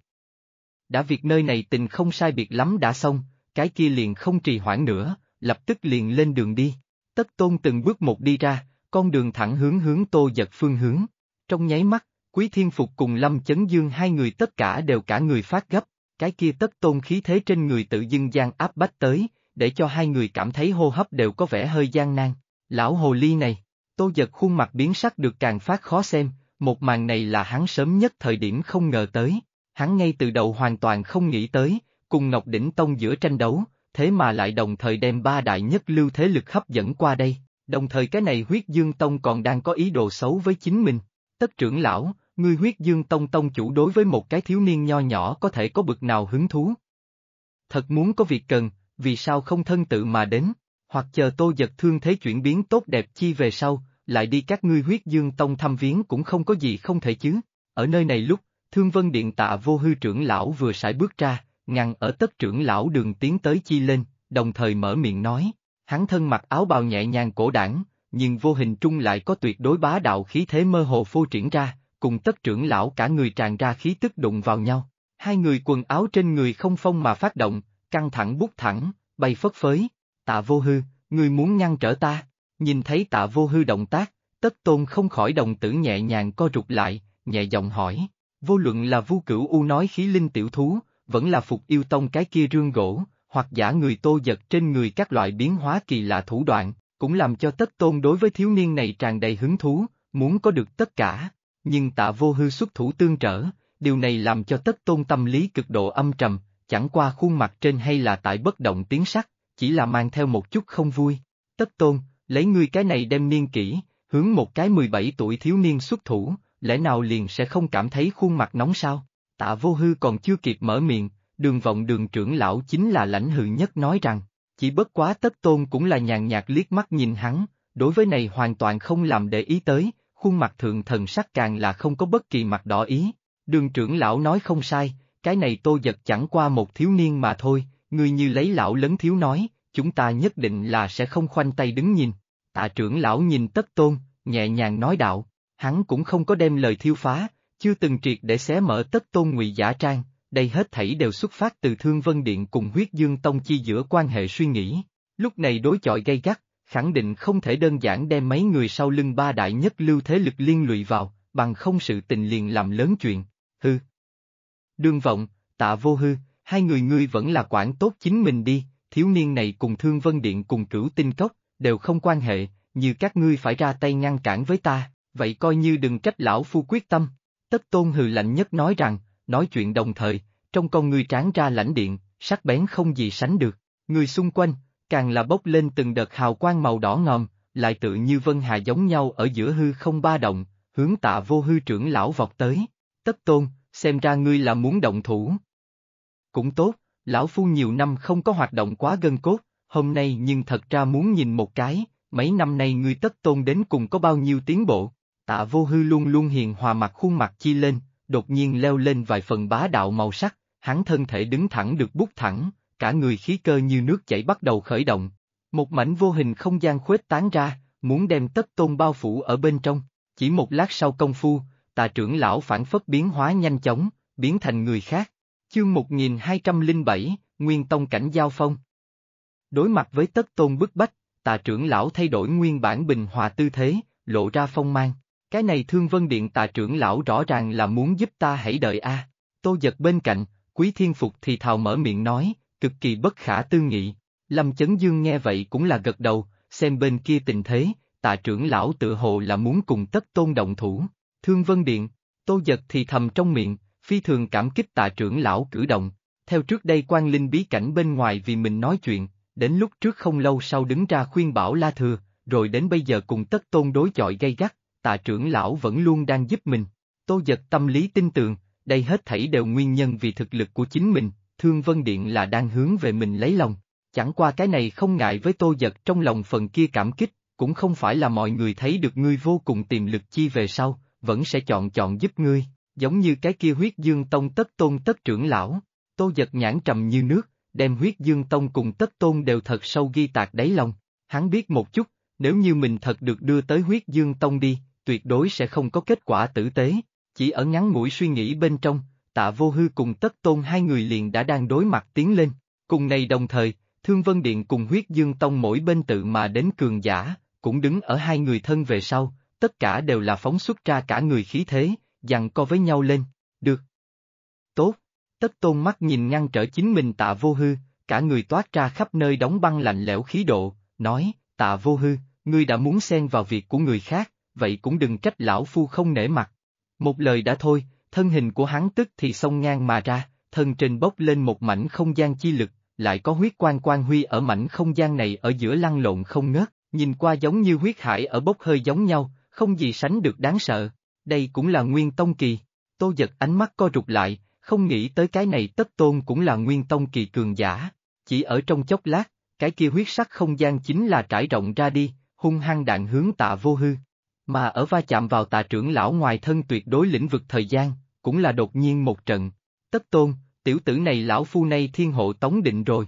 Đã việc nơi này tình không sai biệt lắm đã xong, cái kia liền không trì hoãn nữa, lập tức liền lên đường đi. Tất tôn từng bước một đi ra, con đường thẳng hướng hướng tô giật phương hướng. Trong nháy mắt, Quý Thiên Phục cùng Lâm Chấn Dương hai người tất cả đều cả người phát gấp, cái kia tất tôn khí thế trên người tự dưng gian áp bách tới, để cho hai người cảm thấy hô hấp đều có vẻ hơi gian nan. Lão hồ ly này, tô giật khuôn mặt biến sắc được càng phát khó xem, một màn này là hắn sớm nhất thời điểm không ngờ tới, hắn ngay từ đầu hoàn toàn không nghĩ tới, cùng Ngọc Đỉnh Tông giữa tranh đấu, thế mà lại đồng thời đem ba đại nhất lưu thế lực hấp dẫn qua đây, đồng thời cái này huyết dương tông còn đang có ý đồ xấu với chính mình. Tất trưởng lão, người huyết dương tông tông chủ đối với một cái thiếu niên nho nhỏ có thể có bực nào hứng thú. Thật muốn có việc cần, vì sao không thân tự mà đến, hoặc chờ tô giật thương thế chuyển biến tốt đẹp chi về sau, lại đi các ngươi huyết dương tông thăm viếng cũng không có gì không thể chứ. Ở nơi này lúc, Thương Vân Điện tạ vô hư trưởng lão vừa sải bước ra, ngăn ở tất trưởng lão đường tiến tới chi lên, đồng thời mở miệng nói, hắn thân mặc áo bào nhẹ nhàng cổ đảng, nhưng vô hình trung lại có tuyệt đối bá đạo khí thế mơ hồ phô triển ra, cùng tất trưởng lão cả người tràn ra khí tức đụng vào nhau. Hai người quần áo trên người không phong mà phát động, căng thẳng bút thẳng, bay phất phới. Tạ vô hư, người muốn ngăn trở ta. Nhìn thấy tạ vô hư động tác, tất tôn không khỏi đồng tử nhẹ nhàng co rụt lại, nhẹ giọng hỏi. Vô luận là vu cửu u nói khí linh tiểu thú, vẫn là phục yêu tông cái kia rương gỗ, hoặc giả người tô giật trên người các loại biến hóa kỳ lạ thủ đoạn, cũng làm cho tất tôn đối với thiếu niên này tràn đầy hứng thú, muốn có được tất cả. Nhưng tạ vô hư xuất thủ tương trở, điều này làm cho tất tôn tâm lý cực độ âm trầm, chẳng qua khuôn mặt trên hay là tại bất động tiếng sắc, chỉ là mang theo một chút không vui. Tất tôn, lấy ngươi cái này đem niên kỹ, hướng một cái 17 tuổi thiếu niên xuất thủ, lẽ nào liền sẽ không cảm thấy khuôn mặt nóng sao? Tạ vô hư còn chưa kịp mở miệng, đường vọng đường trưởng lão chính là lãnh hự nhất nói rằng, chỉ bất quá tất tôn cũng là nhàn nhạt liếc mắt nhìn hắn, đối với này hoàn toàn không làm để ý tới, khuôn mặt thượng thần sắc càng là không có bất kỳ mặt đỏ ý. Đường trưởng lão nói không sai, cái này tô giật chẳng qua một thiếu niên mà thôi, người như lấy lão lấn thiếu nói, chúng ta nhất định là sẽ không khoanh tay đứng nhìn. Tạ trưởng lão nhìn tất tôn, nhẹ nhàng nói đạo, hắn cũng không có đem lời thiêu phá, chưa từng triệt để xé mở tất tôn ngụy giả trang, đây hết thảy đều xuất phát từ Thương Vân Điện cùng huyết dương tông chi giữa quan hệ suy nghĩ. Lúc này đối chọi gay gắt, khẳng định không thể đơn giản đem mấy người sau lưng ba đại nhất lưu thế lực liên lụy vào, bằng không sự tình liền làm lớn chuyện, hư. Đương vọng, tạ vô hư, hai người ngươi vẫn là quản tốt chính mình đi, thiếu niên này cùng Thương Vân Điện cùng cửu tinh cốc, đều không quan hệ, như các ngươi phải ra tay ngăn cản với ta, vậy coi như đừng trách lão phu quyết tâm. Tất tôn hừ lạnh nhất nói rằng, nói chuyện đồng thời, trong con ngươi tráng ra lãnh điện, sắc bén không gì sánh được, người xung quanh, càng là bốc lên từng đợt hào quang màu đỏ ngòm, lại tự như vân hà giống nhau ở giữa hư không ba động, hướng tạ vô hư trưởng lão vọt tới. Tất tôn, xem ra ngươi là muốn động thủ. Cũng tốt, lão phu nhiều năm không có hoạt động quá gân cốt, hôm nay nhưng thật ra muốn nhìn một cái, mấy năm nay ngươi tất tôn đến cùng có bao nhiêu tiến bộ. Tạ vô hư luôn luôn hiền hòa mặt khuôn mặt chi lên, đột nhiên leo lên vài phần bá đạo màu sắc, hắn thân thể đứng thẳng được bút thẳng, cả người khí cơ như nước chảy bắt đầu khởi động. Một mảnh vô hình không gian khuếch tán ra, muốn đem tất tôn bao phủ ở bên trong. Chỉ một lát sau công phu, tà trưởng lão phản phất biến hóa nhanh chóng, biến thành người khác, Chương 1207, Nguyên Tông Cảnh Giao Phong Đối mặt với tất tôn bức bách, tà trưởng lão thay đổi nguyên bản bình hòa tư thế, lộ ra phong mang. Cái này Thương Vân Điện tà trưởng lão rõ ràng là muốn giúp ta hãy đợi a. À. Tô giật bên cạnh, Quý Thiên Phục thì thào mở miệng nói, cực kỳ bất khả tư nghị. Lâm Chấn Dương nghe vậy cũng là gật đầu, xem bên kia tình thế, tà trưởng lão tự hồ là muốn cùng tất tôn động thủ. Thương Vân Điện, Tô giật thì thầm trong miệng, Phi thường cảm kích tạ trưởng lão cử động, theo trước đây quan linh bí cảnh bên ngoài vì mình nói chuyện, đến lúc trước không lâu sau đứng ra khuyên bảo La Thừa, rồi đến bây giờ cùng tất tôn đối chọi gay gắt, tạ trưởng lão vẫn luôn đang giúp mình. Tô giật tâm lý tin tưởng, đây hết thảy đều nguyên nhân vì thực lực của chính mình, Thương Vân Điện là đang hướng về mình lấy lòng. Chẳng qua cái này không ngại với tô giật trong lòng phần kia cảm kích, cũng không phải là mọi người thấy được ngươi vô cùng tiềm lực chi về sau, vẫn sẽ chọn chọn giúp ngươi giống như cái kia huyết dương tông tất tôn tất trưởng lão, tô giật nhãn trầm như nước, đem huyết dương tông cùng tất tôn đều thật sâu ghi tạc đáy lòng, hắn biết một chút, nếu như mình thật được đưa tới huyết dương tông đi, tuyệt đối sẽ không có kết quả tử tế, chỉ ở ngắn mũi suy nghĩ bên trong, tạ vô hư cùng tất tôn hai người liền đã đang đối mặt tiến lên, cùng này đồng thời, Thương Vân Điện cùng huyết dương tông mỗi bên tự mà đến cường giả, cũng đứng ở hai người thân về sau, tất cả đều là phóng xuất ra cả người khí thế, dằn co với nhau lên, được. Tốt, tất tôn mắt nhìn ngăn trở chính mình tạ vô hư, cả người toát ra khắp nơi đóng băng lạnh lẽo khí độ, nói, tạ vô hư, ngươi đã muốn xen vào việc của người khác, vậy cũng đừng trách lão phu không nể mặt. Một lời đã thôi, thân hình của hắn tức thì xông ngang mà ra, thân trên bốc lên một mảnh không gian chi lực, lại có huyết quan quan huy ở mảnh không gian này ở giữa lăn lộn không ngớt, nhìn qua giống như huyết hải ở bốc hơi giống nhau, không gì sánh được đáng sợ. Đây cũng là Nguyên Tông kỳ. Tô giật ánh mắt co rụt lại, không nghĩ tới cái này tất tôn cũng là Nguyên Tông kỳ cường giả. Chỉ ở trong chốc lát, cái kia huyết sắc không gian chính là trải rộng ra đi, hung hăng đạn hướng tạ vô hư. Mà ở va chạm vào tạ trưởng lão ngoài thân tuyệt đối lĩnh vực thời gian, cũng là đột nhiên một trận. Tất tôn, tiểu tử này lão phu nay thiên hộ tống định rồi.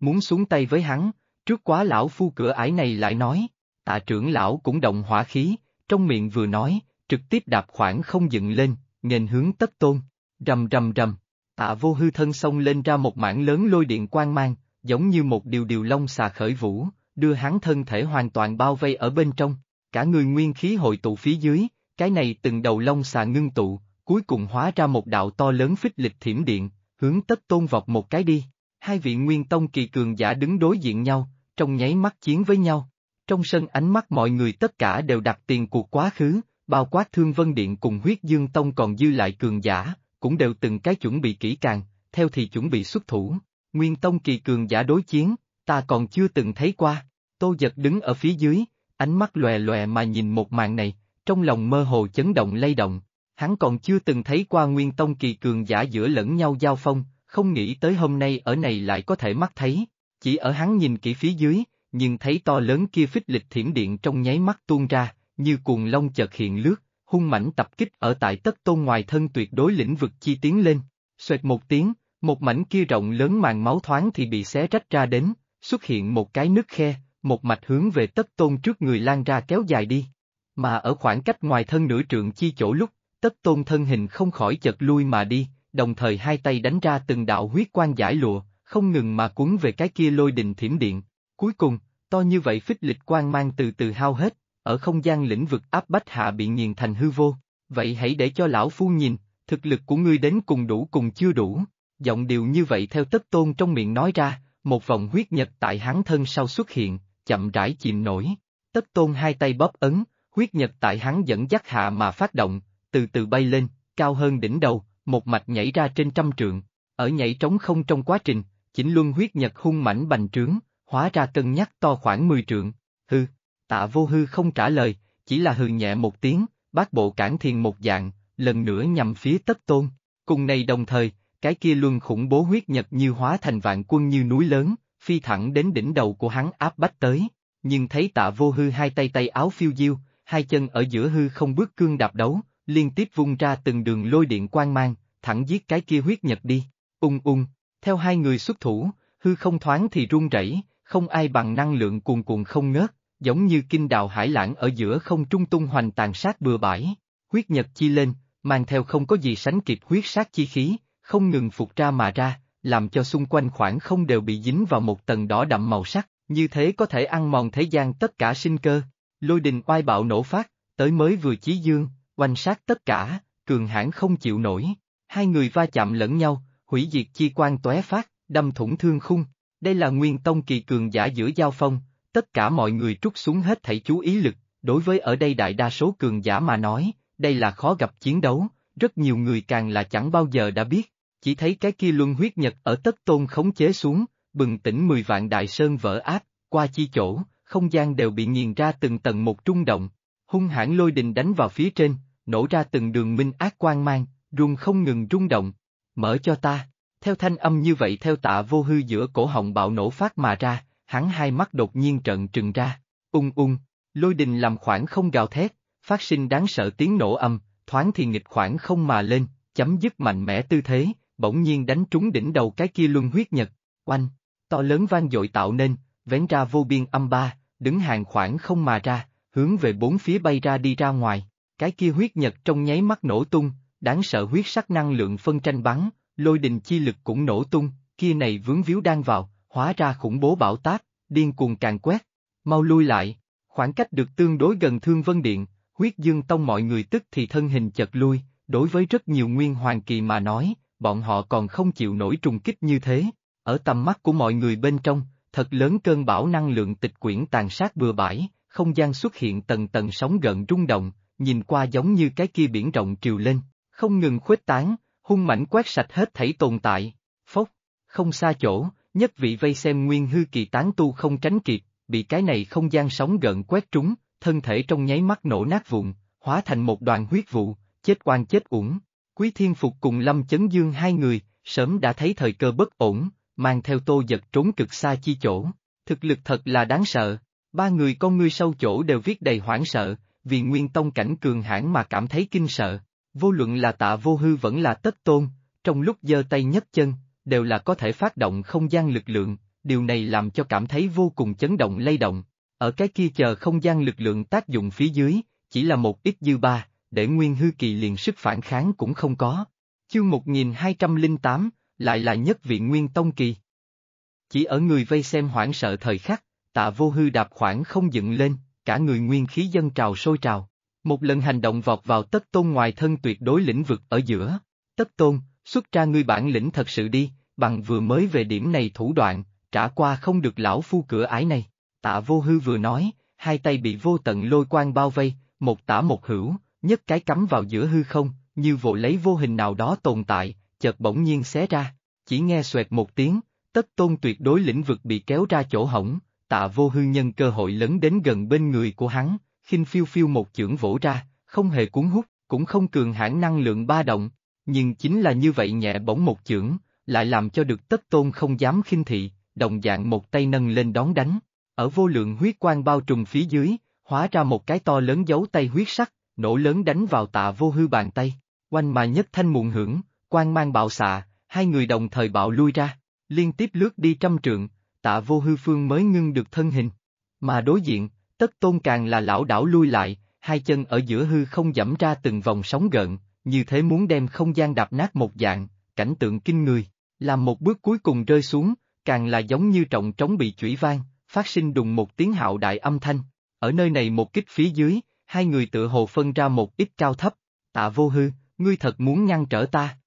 Muốn xuống tay với hắn, trước quá lão phu cửa ải này lại nói, tạ trưởng lão cũng động hỏa khí, trong miệng vừa nói, trực tiếp đạp khoảng không dựng lên, nghênh hướng tất tôn, rầm rầm rầm, tạ vô hư thân xông lên ra một mảng lớn lôi điện quang mang, giống như một điều điều long xà khởi vũ, đưa hắn thân thể hoàn toàn bao vây ở bên trong, cả người nguyên khí hội tụ phía dưới, cái này từng đầu long xà ngưng tụ, cuối cùng hóa ra một đạo to lớn phích lịch thiểm điện, hướng tất tôn vọt một cái đi. Hai vị nguyên tông kỳ cường giả đứng đối diện nhau, trong nháy mắt chiến với nhau. Trong sân ánh mắt mọi người tất cả đều đặt tiền cuộc quá khứ, bao quát Thương Vân Điện cùng Huyết Dương Tông còn dư lại cường giả, cũng đều từng cái chuẩn bị kỹ càng, theo thì chuẩn bị xuất thủ. Nguyên Tông kỳ cường giả đối chiến, ta còn chưa từng thấy qua. Tô Giật đứng ở phía dưới, ánh mắt lòe lòe mà nhìn một màn này, trong lòng mơ hồ chấn động lay động. Hắn còn chưa từng thấy qua Nguyên Tông kỳ cường giả giữa lẫn nhau giao phong, không nghĩ tới hôm nay ở này lại có thể mắt thấy. Chỉ ở hắn nhìn kỹ phía dưới, nhưng thấy to lớn kia phích lịch thiểm điện trong nháy mắt tuôn ra, như cuồng long chợt hiện lướt, hung mảnh tập kích ở tại tất tôn ngoài thân tuyệt đối lĩnh vực chi tiến lên, xoẹt một tiếng, một mảnh kia rộng lớn màn máu thoáng thì bị xé rách ra đến, xuất hiện một cái nứt khe, một mạch hướng về tất tôn trước người lan ra kéo dài đi. Mà ở khoảng cách ngoài thân nửa trượng chi chỗ lúc, tất tôn thân hình không khỏi chật lui mà đi, đồng thời hai tay đánh ra từng đạo huyết quan giải lụa, không ngừng mà cuốn về cái kia lôi đình thiểm điện. Cuối cùng, to như vậy phích lịch quan mang từ từ hao hết, ở không gian lĩnh vực áp bách hạ bị nghiền thành hư vô, vậy hãy để cho lão phu nhìn, thực lực của ngươi đến cùng đủ cùng chưa đủ, giọng điều như vậy theo tất tôn trong miệng nói ra, một vòng huyết nhật tại hắn thân sau xuất hiện, chậm rãi chìm nổi, tất tôn hai tay bóp ấn, huyết nhật tại hắn dẫn dắt hạ mà phát động, từ từ bay lên, cao hơn đỉnh đầu, một mạch nhảy ra trên trăm trượng, ở nhảy trống không trong quá trình, chỉnh luân huyết nhật hung mảnh bành trướng, hóa ra cân nhắc to khoảng 10 trượng, hư, Tạ vô hư không trả lời, chỉ là hừ nhẹ một tiếng, bác bộ cản thiền một dạng, lần nữa nhằm phía tất tôn. Cùng này đồng thời, cái kia luân khủng bố huyết nhật như hóa thành vạn quân như núi lớn, phi thẳng đến đỉnh đầu của hắn áp bách tới. Nhưng thấy tạ vô hư hai tay tay áo phiêu diêu, hai chân ở giữa hư không bước cương đạp đấu, liên tiếp vung ra từng đường lôi điện quang mang, thẳng giết cái kia huyết nhật đi. Ung ung, theo hai người xuất thủ, hư không thoáng thì run rẩy, không ai bằng năng lượng cuồn cuộn không ngớt, giống như kinh đào hải lãng ở giữa không trung tung hoành tàn sát bừa bãi, huyết nhật chi lên, mang theo không có gì sánh kịp huyết sát chi khí, không ngừng phục ra mà ra, làm cho xung quanh khoảng không đều bị dính vào một tầng đỏ đậm màu sắc, như thế có thể ăn mòn thế gian tất cả sinh cơ. Lôi đình oai bạo nổ phát, tới mới vừa chí dương, oanh sát tất cả, cường hãn không chịu nổi, hai người va chạm lẫn nhau, hủy diệt chi quan tóe phát, đâm thủng thương khung. Đây là nguyên tông kỳ cường giả giữa giao phong, tất cả mọi người trút xuống hết thảy chú ý lực, đối với ở đây đại đa số cường giả mà nói, đây là khó gặp chiến đấu, rất nhiều người càng là chẳng bao giờ đã biết, chỉ thấy cái kia luân huyết nhật ở tất tôn khống chế xuống, bừng tỉnh 10 vạn đại sơn vỡ áp, qua chi chỗ, không gian đều bị nghiền ra từng tầng một trung động, hung hãn lôi đình đánh vào phía trên, nổ ra từng đường minh ác quang mang, rung không ngừng rung động, mở cho ta, theo thanh âm như vậy theo tạ vô hư giữa cổ họng bạo nổ phát mà ra, hắn hai mắt đột nhiên trợn trừng ra, ung ung, lôi đình làm khoảng không gào thét, phát sinh đáng sợ tiếng nổ âm, thoáng thì nghịch khoảng không mà lên, chấm dứt mạnh mẽ tư thế, bỗng nhiên đánh trúng đỉnh đầu cái kia luân huyết nhật, oanh, to lớn vang dội tạo nên, vén ra vô biên âm ba, đứng hàng khoảng không mà ra, hướng về bốn phía bay ra đi ra ngoài, cái kia huyết nhật trong nháy mắt nổ tung, đáng sợ huyết sắc năng lượng phân tranh bắn, lôi đình chi lực cũng nổ tung, kia này vướng víu đang vào, Hóa ra khủng bố bão tác, điên cuồng càng quét. Mau lui lại, khoảng cách được tương đối gần Thương Vân Điện, huyết dương tông mọi người tức thì thân hình chật lui, đối với rất nhiều nguyên hoàng kỳ mà nói, bọn họ còn không chịu nổi trùng kích như thế. Ở tầm mắt của mọi người bên trong, thật lớn cơn bão năng lượng tịch quyển tàn sát bừa bãi, không gian xuất hiện tầng tầng sóng gợn rung động, nhìn qua giống như cái kia biển rộng triều lên, không ngừng khuếch tán, hung mảnh quét sạch hết thảy tồn tại. Phốc, không xa chỗ, nhất vị vây xem nguyên hư kỳ tán tu không tránh kịp, bị cái này không gian sóng gợn quét trúng, thân thể trong nháy mắt nổ nát vụn, hóa thành một đoàn huyết vụ, chết oan chết uổng. Quý Thiên Phục cùng Lâm Chấn Dương hai người, sớm đã thấy thời cơ bất ổn, mang theo tô giật trốn cực xa chi chỗ. Thực lực thật là đáng sợ, ba người con ngươi sâu chỗ đều viết đầy hoảng sợ, vì nguyên tông cảnh cường hãn mà cảm thấy kinh sợ. Vô luận là tạ vô hư vẫn là tất tôn, trong lúc giơ tay nhấc chân, đều là có thể phát động không gian lực lượng, điều này làm cho cảm thấy vô cùng chấn động lay động. Ở cái kia chờ không gian lực lượng tác dụng phía dưới, chỉ là một ít dư ba, để nguyên hư kỳ liền sức phản kháng cũng không có. Chương 1208, lại là nhất vị nguyên tông kỳ. Chỉ ở người vây xem hoảng sợ thời khắc, tạ vô hư đạp khoảng không dựng lên, cả người nguyên khí dân trào sôi trào. Một lần hành động vọt vào tất tôn ngoài thân tuyệt đối lĩnh vực ở giữa. Tất tôn, xuất ra ngươi bản lĩnh thật sự đi, bằng vừa mới về điểm này thủ đoạn, trả qua không được lão phu cửa ái này. Tạ vô hư vừa nói, hai tay bị vô tận lôi quang bao vây, một tả một hữu, nhất cái cắm vào giữa hư không, như vội lấy vô hình nào đó tồn tại, chợt bỗng nhiên xé ra, chỉ nghe xoẹt một tiếng, tất tôn tuyệt đối lĩnh vực bị kéo ra chỗ hỏng, tạ vô hư nhân cơ hội lấn đến gần bên người của hắn, khinh phiêu phiêu một chưởng vỗ ra, không hề cuốn hút, cũng không cường hãn năng lượng ba động, nhưng chính là như vậy nhẹ bỗng một chưởng, lại làm cho được tất tôn không dám khinh thị, đồng dạng một tay nâng lên đón đánh. Ở vô lượng huyết quang bao trùm phía dưới, hóa ra một cái to lớn dấu tay huyết sắc, nổ lớn đánh vào tạ vô hư bàn tay, quanh mà nhất thanh muộn hưởng, quang mang bạo xạ, hai người đồng thời bạo lui ra, liên tiếp lướt đi trăm trượng, tạ vô hư phương mới ngưng được thân hình. Mà đối diện, tất tôn càng là lão đảo lui lại, hai chân ở giữa hư không dẫm ra từng vòng sóng gợn, như thế muốn đem không gian đạp nát một dạng, cảnh tượng kinh người, làm một bước cuối cùng rơi xuống, càng là giống như trọng trống bị chủy vang, phát sinh đùng một tiếng hạo đại âm thanh, ở nơi này một kích phía dưới, hai người tự hồ phân ra một ít cao thấp, tạ vô hư, ngươi thật muốn ngăn trở ta.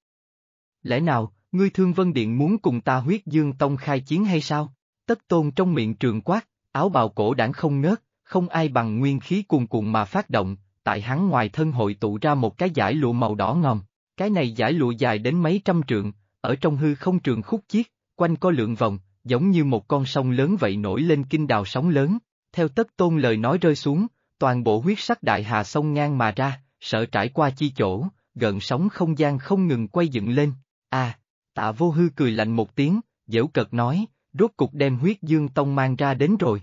Lẽ nào, ngươi thương vân điện muốn cùng ta huyết dương tông khai chiến hay sao? Tất tôn trong miệng trường quát, áo bào cổ đảng không ngớt, không ai bằng nguyên khí cuồn cuộn mà phát động, tại hắn ngoài thân hội tụ ra một cái giải lụa màu đỏ ngòm, cái này giải lụa dài đến mấy trăm trượng, ở trong hư không trường khúc chiết, quanh có lượng vòng, giống như một con sông lớn vậy nổi lên kinh đào sóng lớn, theo tất tôn lời nói rơi xuống, toàn bộ huyết sắc đại hà sông ngang mà ra, sợ trải qua chi chỗ, gần sóng không gian không ngừng quay dựng lên, à, tạ vô hư cười lạnh một tiếng, dễu cợt nói, rốt cục đem huyết dương tông mang ra đến rồi.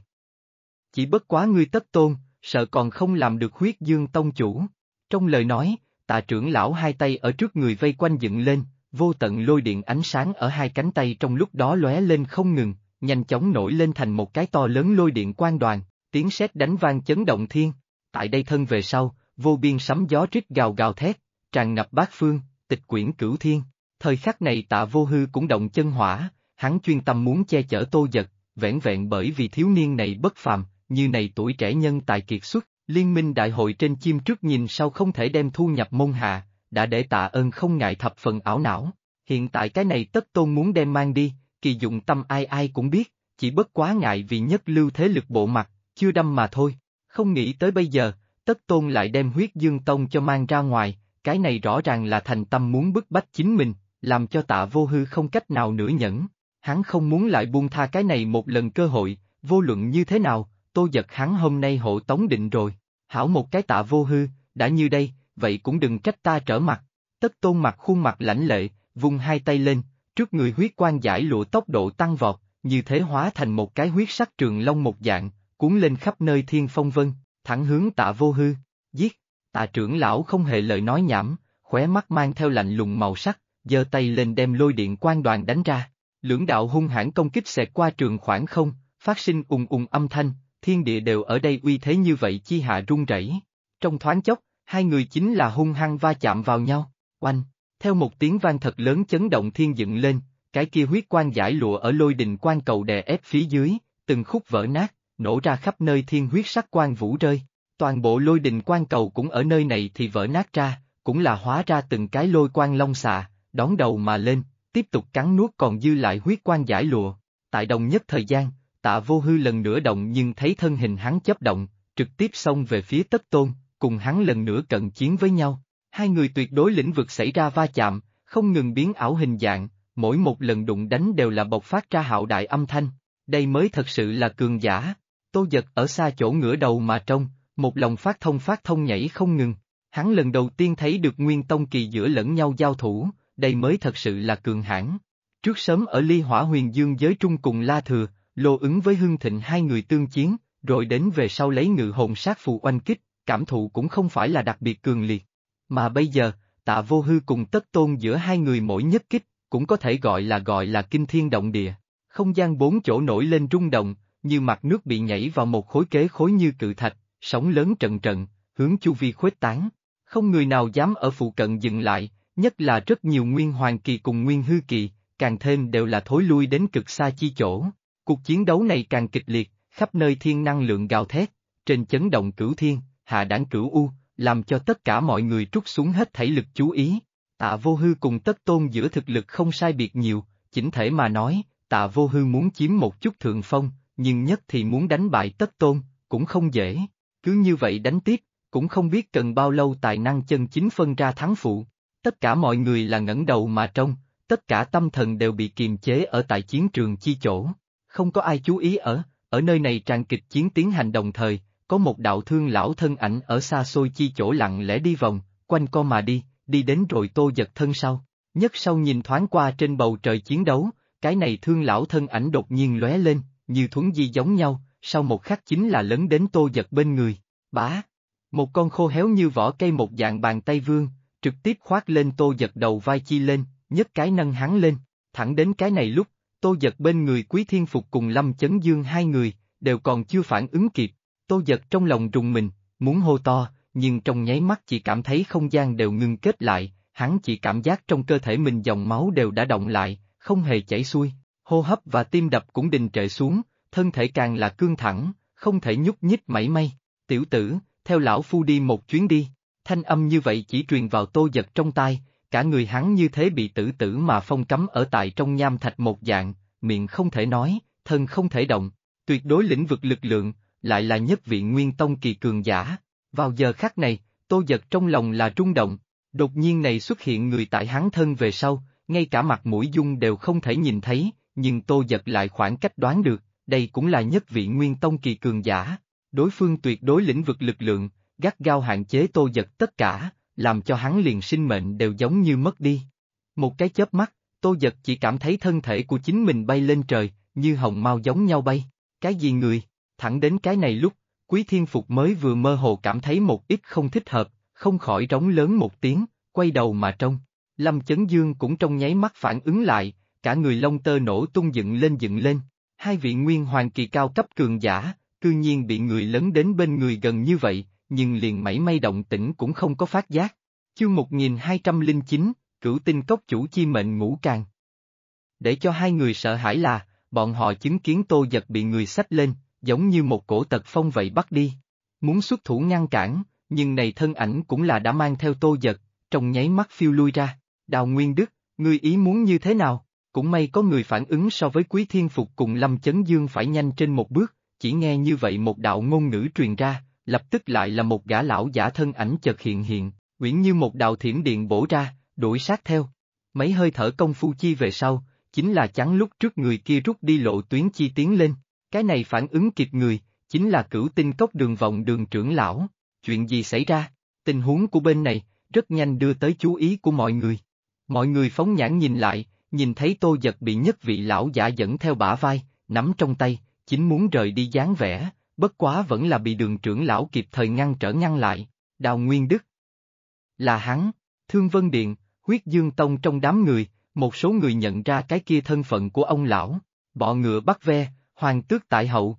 Chỉ bất quá ngươi tất tôn, sợ còn không làm được huyết dương tông chủ. Trong lời nói, tà trưởng lão hai tay ở trước người vây quanh dựng lên, vô tận lôi điện ánh sáng ở hai cánh tay trong lúc đó lóe lên không ngừng, nhanh chóng nổi lên thành một cái to lớn lôi điện quan đoàn, tiếng sét đánh vang chấn động thiên. Tại đây thân về sau, vô biên sấm gió rít gào gào thét, tràn ngập bát phương, tịch quyển cửu thiên. Thời khắc này tạ vô hư cũng động chân hỏa, hắn chuyên tâm muốn che chở tô giật, vẻn vẹn bởi vì thiếu niên này bất phàm, như này tuổi trẻ nhân tài kiệt xuất, liên minh đại hội trên chim trước nhìn sau không thể đem thu nhập môn hạ, đã để tạ ơn không ngại thập phần ảo não. Hiện tại cái này tất tôn muốn đem mang đi, kỳ dụng tâm ai ai cũng biết, chỉ bất quá ngại vì nhất lưu thế lực bộ mặt, chưa đâm mà thôi. Không nghĩ tới bây giờ, tất tôn lại đem huyết dương tông cho mang ra ngoài, cái này rõ ràng là thành tâm muốn bức bách chính mình, làm cho tạ vô hư không cách nào nửa nhẫn. Hắn không muốn lại buông tha cái này một lần cơ hội, vô luận như thế nào, tôi giật hắn hôm nay hộ tống định rồi, hảo một cái tạ vô hư, đã như đây, vậy cũng đừng trách ta trở mặt. Tất tôn mặt khuôn mặt lãnh lệ, vung hai tay lên, trước người huyết quan giải lụa tốc độ tăng vọt, như thế hóa thành một cái huyết sắc trường long một dạng, cuốn lên khắp nơi thiên phong vân, thẳng hướng tạ vô hư, giết, tạ trưởng lão không hề lời nói nhảm, khóe mắt mang theo lạnh lùng màu sắc, giơ tay lên đem lôi điện quan đoàn đánh ra, lưỡng đạo hung hãn công kích xẹt qua trường khoảng không, phát sinh ùng ùng âm thanh, thiên địa đều ở đây uy thế như vậy chi hạ run rẩy. Trong thoáng chốc, hai người chính là hung hăng va chạm vào nhau, oanh, theo một tiếng vang thật lớn chấn động thiên dựng lên, cái kia huyết quan giải lụa ở lôi đình quan cầu đè ép phía dưới, từng khúc vỡ nát, nổ ra khắp nơi thiên huyết sắc quan vũ rơi, toàn bộ lôi đình quan cầu cũng ở nơi này thì vỡ nát ra, cũng là hóa ra từng cái lôi quan long xạ, đón đầu mà lên, tiếp tục cắn nuốt còn dư lại huyết quan giải lụa. Tại đồng nhất thời gian, tạ vô hư lần nữa động nhưng thấy thân hình hắn chấp động, trực tiếp xông về phía tất tôn, cùng hắn lần nữa cận chiến với nhau. Hai người tuyệt đối lĩnh vực xảy ra va chạm, không ngừng biến ảo hình dạng, mỗi một lần đụng đánh đều là bộc phát ra hạo đại âm thanh. Đây mới thật sự là cường giả. Tô giật ở xa chỗ ngửa đầu mà trông, một lòng phát thông phát thông nhảy không ngừng. Hắn lần đầu tiên thấy được nguyên tông kỳ giữa lẫn nhau giao thủ, đây mới thật sự là cường hãn. Trước sớm ở ly hỏa huyền dương giới trung cùng La Thừa, Lô ứng với Hưng Thịnh hai người tương chiến, rồi đến về sau lấy ngự hồn sát phù oanh kích, cảm thụ cũng không phải là đặc biệt cường liệt. Mà bây giờ, tạ vô hư cùng tất tôn giữa hai người mỗi nhất kích, cũng có thể gọi là gọi là kinh thiên động địa. Không gian bốn chỗ nổi lên rung động, như mặt nước bị nhảy vào một khối kế khối như cự thạch, sóng lớn trận trận, hướng chu vi khuếch tán. Không người nào dám ở phụ cận dừng lại, nhất là rất nhiều nguyên hoàng kỳ cùng nguyên hư kỳ, càng thêm đều là thối lui đến cực xa chi chỗ. Cuộc chiến đấu này càng kịch liệt, khắp nơi thiên năng lượng gào thét, trên chấn động cửu thiên, hạ đảng cửu u, làm cho tất cả mọi người trút xuống hết thảy lực chú ý. Tạ vô hư cùng tất tôn giữa thực lực không sai biệt nhiều, chỉnh thể mà nói, tạ vô hư muốn chiếm một chút thượng phong, nhưng nhất thì muốn đánh bại tất tôn, cũng không dễ. Cứ như vậy đánh tiếp, cũng không biết cần bao lâu tài năng chân chính phân ra thắng phụ. Tất cả mọi người là ngẩng đầu mà trông, tất cả tâm thần đều bị kiềm chế ở tại chiến trường chi chỗ không có ai chú ý ở, ở nơi này tràn kịch chiến tiến hành đồng thời, có một đạo thương lão thân ảnh ở xa xôi chi chỗ lặng lẽ đi vòng, quanh co mà đi, đi đến rồi tô giật thân sau. Nhất sau nhìn thoáng qua trên bầu trời chiến đấu, cái này thương lão thân ảnh đột nhiên lóe lên, như thuấn di giống nhau, sau một khắc chính là lấn đến tô giật bên người, bá. Một con khô héo như vỏ cây một dạng bàn tay vương, trực tiếp khoát lên tô giật đầu vai chi lên, nhấc cái nâng hắn lên, thẳng đến cái này lúc, Tô Giật bên người Quý Thiên Phục cùng Lâm Chấn Dương hai người, đều còn chưa phản ứng kịp, Tô Giật trong lòng rùng mình, muốn hô to, nhưng trong nháy mắt chỉ cảm thấy không gian đều ngưng kết lại, hắn chỉ cảm giác trong cơ thể mình dòng máu đều đã động lại, không hề chảy xuôi, hô hấp và tim đập cũng đình trệ xuống, thân thể càng là cương thẳng, không thể nhúc nhích mảy may. Tiểu tử, theo lão phu đi một chuyến đi, thanh âm như vậy chỉ truyền vào tô giật trong tai, cả người hắn như thế bị tử tử mà phong cấm ở tại trong nham thạch một dạng, miệng không thể nói, thân không thể động, tuyệt đối lĩnh vực lực lượng, lại là nhất vị nguyên tông kỳ cường giả. Vào giờ khắc này, tô giật trong lòng là trung động, đột nhiên này xuất hiện người tại hắn thân về sau, ngay cả mặt mũi dung đều không thể nhìn thấy, nhưng tô giật lại khoảng cách đoán được, đây cũng là nhất vị nguyên tông kỳ cường giả. Đối phương tuyệt đối lĩnh vực lực lượng, gắt gao hạn chế tô giật tất cả, làm cho hắn liền sinh mệnh đều giống như mất đi. Một cái chớp mắt, Tô Giật chỉ cảm thấy thân thể của chính mình bay lên trời, như hồng mau giống nhau bay. Cái gì người? Thẳng đến cái này lúc, Quý Thiên Phục mới vừa mơ hồ cảm thấy một ít không thích hợp, không khỏi rống lớn một tiếng, quay đầu mà trông. Lâm Chấn Dương cũng trong nháy mắt phản ứng lại, cả người lông tơ nổ tung dựng lên dựng lên. Hai vị nguyên hoàng kỳ cao cấp cường giả, cư nhiên bị người lớn đến bên người gần như vậy, nhưng liền mảy may động tĩnh cũng không có phát giác. Chương 1209, cửu tinh cốc chủ chi mệnh ngũ càng Để cho hai người sợ hãi là, bọn họ chứng kiến tô giật bị người sách lên, giống như một cổ tật phong vậy bắt đi. Muốn xuất thủ ngăn cản, nhưng này thân ảnh cũng là đã mang theo tô giật, trong nháy mắt phiêu lui ra. Đào Nguyên Đức, người ý muốn như thế nào? Cũng may có người phản ứng so với Quý Thiên Phục cùng Lâm Chấn Dương phải nhanh trên một bước, chỉ nghe như vậy một đạo ngôn ngữ truyền ra, lập tức lại là một gã lão giả thân ảnh chợt hiện hiện, uyển như một đạo thiểm điện bổ ra, đuổi sát theo. Mấy hơi thở công phu chi về sau, chính là chắn lúc trước người kia rút đi lộ tuyến chi tiến lên, cái này phản ứng kịp người, chính là cửu tinh cốc đường vòng đường trưởng lão, chuyện gì xảy ra, tình huống của bên này, rất nhanh đưa tới chú ý của mọi người. Mọi người phóng nhãn nhìn lại, nhìn thấy tô giật bị nhất vị lão giả dẫn theo bả vai, nắm trong tay, chính muốn rời đi dáng vẻ, bất quá vẫn là bị đường trưởng lão kịp thời ngăn trở ngăn lại, đào nguyên đức. Là hắn, Thương Vân Điện, huyết dương tông trong đám người, một số người nhận ra cái kia thân phận của ông lão, bọ ngựa bắt ve, hoàng tước tại hậu.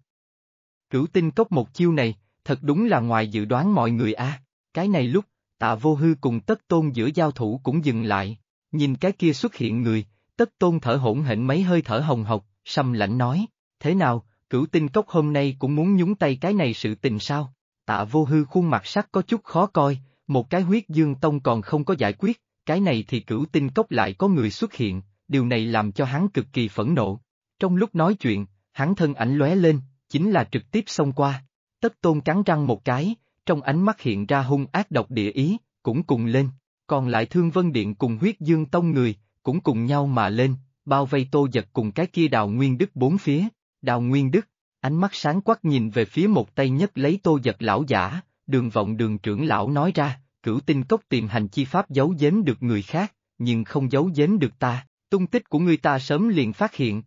Cửu tinh cốc một chiêu này, thật đúng là ngoài dự đoán mọi người a. cái này lúc, tạ vô hư cùng tất tôn giữa giao thủ cũng dừng lại, nhìn cái kia xuất hiện người, tất tôn thở hổn hển mấy hơi thở hồng hộc, sầm lạnh nói, thế nào, cửu tinh cốc hôm nay cũng muốn nhúng tay cái này sự tình sao? Tạ vô hư khuôn mặt sắc có chút khó coi, một cái huyết dương tông còn không có giải quyết, cái này thì cửu tinh cốc lại có người xuất hiện, điều này làm cho hắn cực kỳ phẫn nộ. Trong lúc nói chuyện, hắn thân ảnh lóe lên, chính là trực tiếp xông qua. Tất tôn cắn răng một cái, trong ánh mắt hiện ra hung ác độc địa ý, cũng cùng lên, còn lại thương vân điện cùng huyết dương tông người, cũng cùng nhau mà lên, bao vây tô giật cùng cái kia đào nguyên đức bốn phía. Đào Nguyên Đức, ánh mắt sáng quắc nhìn về phía một tay nhất lấy tô giật lão giả, đường vọng đường trưởng lão nói ra, cửu tinh cốc tìm hành chi pháp giấu giếm được người khác, nhưng không giấu giếm được ta, tung tích của người ta sớm liền phát hiện.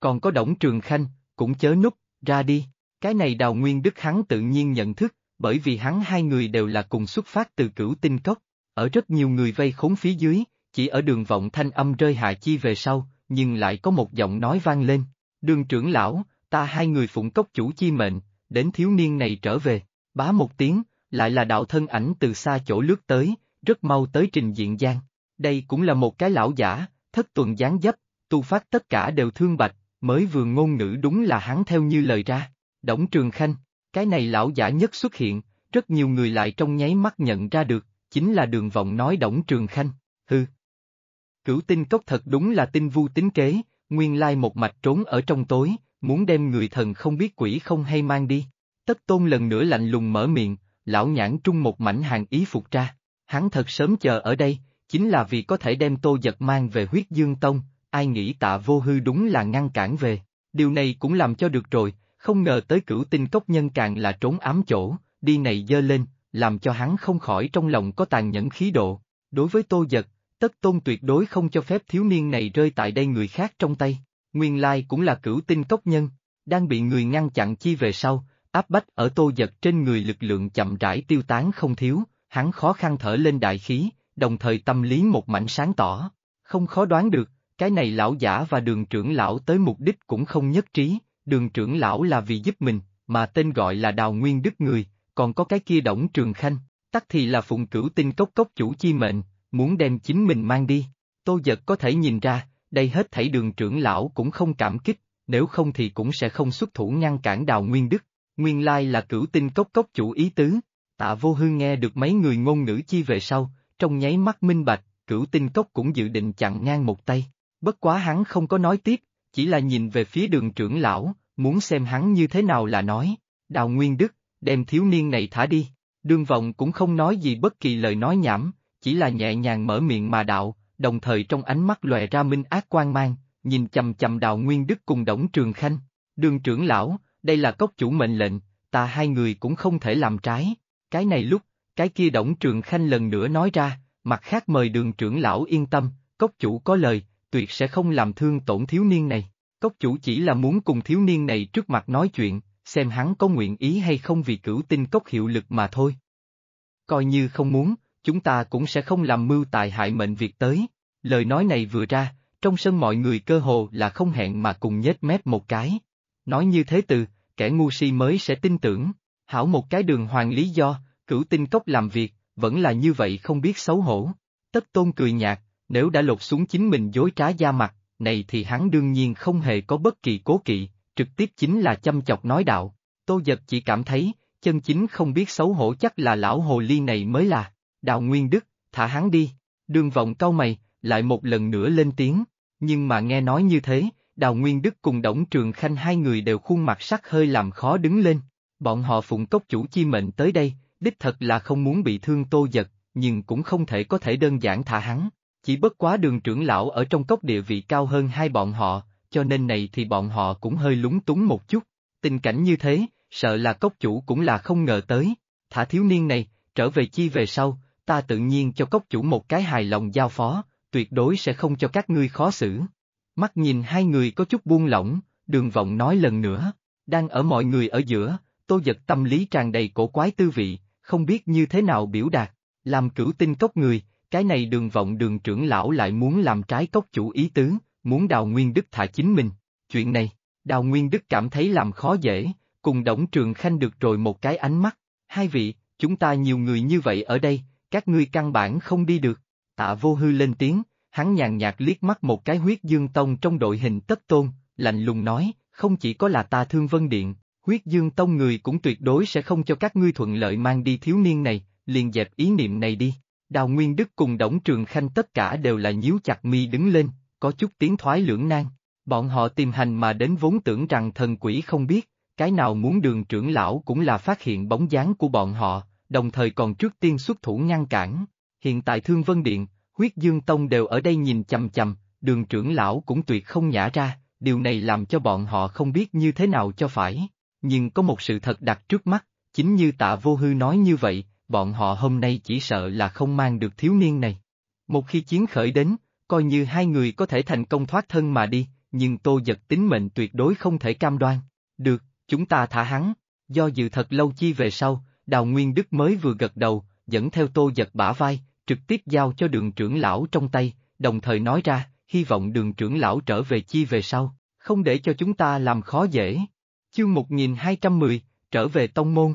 Còn có Đổng Trường Khanh, cũng chớ núp, ra đi, cái này đào nguyên đức hắn tự nhiên nhận thức, bởi vì hắn hai người đều là cùng xuất phát từ cửu tinh cốc, ở rất nhiều người vây khốn phía dưới, chỉ ở đường vọng thanh âm rơi hạ chi về sau, nhưng lại có một giọng nói vang lên, Đường trưởng lão, ta hai người phụng cốc chủ chi mệnh, đến thiếu niên này trở về, bá một tiếng, lại là đạo thân ảnh từ xa chỗ lướt tới, rất mau tới trình diện gian Đây cũng là một cái lão giả, thất tuần dáng dấp, tu phát tất cả đều thương bạch, mới vừa ngôn ngữ đúng là hắn theo như lời ra. Đổng Trường Khanh, cái này lão giả nhất xuất hiện, rất nhiều người lại trong nháy mắt nhận ra được, chính là đường vọng nói Đổng Trường Khanh, hư. Cửu tinh cốc thật đúng là tinh vu tính kế, nguyên lai một mạch trốn ở trong tối, muốn đem người thần không biết quỷ không hay mang đi. Tất tôn lần nữa lạnh lùng mở miệng, lão nhãn trung một mảnh hàng ý phục ra. Hắn thật sớm chờ ở đây, chính là vì có thể đem tô giật mang về huyết dương tông, ai nghĩ tạ vô hư đúng là ngăn cản về. Điều này cũng làm cho được rồi, không ngờ tới cửu tinh cốc nhân càng là trốn ám chỗ, đi này dơ lên, làm cho hắn không khỏi trong lòng có tàn nhẫn khí độ. Đối với tô giật, tất tôn tuyệt đối không cho phép thiếu niên này rơi tại đây người khác trong tay, nguyên lai cũng là cửu tinh cốc nhân, đang bị người ngăn chặn chi về sau, áp bách ở tô giật trên người lực lượng chậm rãi tiêu tán không thiếu, hắn khó khăn thở lên đại khí, đồng thời tâm lý một mảnh sáng tỏ, không khó đoán được, cái này lão giả và đường trưởng lão tới mục đích cũng không nhất trí, đường trưởng lão là vì giúp mình, mà tên gọi là đào nguyên đức người, còn có cái kia đổng trường khanh, tắc thì là phụng cửu tinh cốc cốc chủ chi mệnh, muốn đem chính mình mang đi. Tô Giật có thể nhìn ra, đây hết thảy đường trưởng lão cũng không cảm kích, nếu không thì cũng sẽ không xuất thủ ngăn cản đào Nguyên Đức. Nguyên lai là cửu tinh cốc cốc chủ ý tứ. Tạ vô hương nghe được mấy người ngôn ngữ chi về sau, trong nháy mắt minh bạch, cửu tinh cốc cũng dự định chặn ngang một tay. Bất quá hắn không có nói tiếp, chỉ là nhìn về phía đường trưởng lão, muốn xem hắn như thế nào là nói. Đào Nguyên Đức, đem thiếu niên này thả đi. Đương vọng cũng không nói gì bất kỳ lời nói nhảm, chỉ là nhẹ nhàng mở miệng mà đạo, đồng thời trong ánh mắt lòe ra minh ác quan mang, nhìn chầm chầm đạo nguyên đức cùng đổng trường khanh. Đường trưởng lão, đây là cốc chủ mệnh lệnh, ta hai người cũng không thể làm trái. Cái này lúc, cái kia đổng trường khanh lần nữa nói ra, mặt khác mời đường trưởng lão yên tâm, cốc chủ có lời, tuyệt sẽ không làm thương tổn thiếu niên này. Cốc chủ chỉ là muốn cùng thiếu niên này trước mặt nói chuyện, xem hắn có nguyện ý hay không vì cửu tinh cốc hiệu lực mà thôi. Coi như không muốn, chúng ta cũng sẽ không làm mưu tài hại mệnh việc tới. Lời nói này vừa ra, trong sân mọi người cơ hồ là không hẹn mà cùng nhếch mép một cái. Nói như thế từ, kẻ ngu si mới sẽ tin tưởng, hảo một cái đường hoàng lý do, cửu tinh cốc làm việc, vẫn là như vậy không biết xấu hổ. Tất tôn cười nhạt, nếu đã lột xuống chính mình dối trá da mặt, này thì hắn đương nhiên không hề có bất kỳ cố kỵ, trực tiếp chính là chăm chọc nói đạo. Tô giật chỉ cảm thấy, chân chính không biết xấu hổ chắc là lão hồ ly này mới là. Đào Nguyên Đức, thả hắn đi, đường vọng cau mày, lại một lần nữa lên tiếng, nhưng mà nghe nói như thế, Đào Nguyên Đức cùng Đổng Trường Khanh hai người đều khuôn mặt sắc hơi làm khó đứng lên, bọn họ phụng cốc chủ chi mệnh tới đây, đích thật là không muốn bị thương tô giật, nhưng cũng không thể có thể đơn giản thả hắn, chỉ bất quá đường trưởng lão ở trong cốc địa vị cao hơn hai bọn họ, cho nên này thì bọn họ cũng hơi lúng túng một chút, tình cảnh như thế, sợ là cốc chủ cũng là không ngờ tới, thả thiếu niên này, trở về chi về sau, ta tự nhiên cho cốc chủ một cái hài lòng giao phó, tuyệt đối sẽ không cho các ngươi khó xử. Mắt nhìn hai người có chút buông lỏng, đường vọng nói lần nữa, đang ở mọi người ở giữa, tô giật tâm lý tràn đầy cổ quái tư vị, không biết như thế nào biểu đạt, làm cửu tinh cốc người, cái này đường vọng đường trưởng lão lại muốn làm trái cốc chủ ý tứ, muốn đào nguyên đức thả chính mình. Chuyện này, đào nguyên đức cảm thấy làm khó dễ, cùng đổng trường khanh được rồi một cái ánh mắt, hai vị, chúng ta nhiều người như vậy ở đây, các ngươi căn bản không đi được. Tạ vô hư lên tiếng, hắn nhàn nhạt liếc mắt một cái huyết dương tông trong đội hình tất tôn, lạnh lùng nói, không chỉ có là ta thương vân điện, huyết dương tông người cũng tuyệt đối sẽ không cho các ngươi thuận lợi mang đi thiếu niên này, liền dẹp ý niệm này đi. Đào Nguyên Đức cùng Đổng Trường Khanh tất cả đều là nhíu chặt mi đứng lên, có chút tiếng thoái lưỡng nan. Bọn họ tìm hành mà đến vốn tưởng rằng thần quỷ không biết, cái nào muốn đường trưởng lão cũng là phát hiện bóng dáng của bọn họ, đồng thời còn trước tiên xuất thủ ngăn cản. Hiện tại Thương Vân Điện, Huyết Dương Tông đều ở đây nhìn chầm chầm, đường trưởng lão cũng tuyệt không nhả ra, điều này làm cho bọn họ không biết như thế nào cho phải. Nhưng có một sự thật đặt trước mắt, chính như tạ vô hư nói như vậy, bọn họ hôm nay chỉ sợ là không mang được thiếu niên này. Một khi chiến khởi đến, coi như hai người có thể thành công thoát thân mà đi, nhưng tô giật tính mệnh tuyệt đối không thể cam đoan. Được, chúng ta thả hắn. Do dự thật lâu chi về sau, Đào Nguyên Đức mới vừa gật đầu, dẫn theo tô giật bả vai, trực tiếp giao cho đường trưởng lão trong tay, đồng thời nói ra, hy vọng đường trưởng lão trở về chi về sau, không để cho chúng ta làm khó dễ. Chương 1210, trở về tông môn.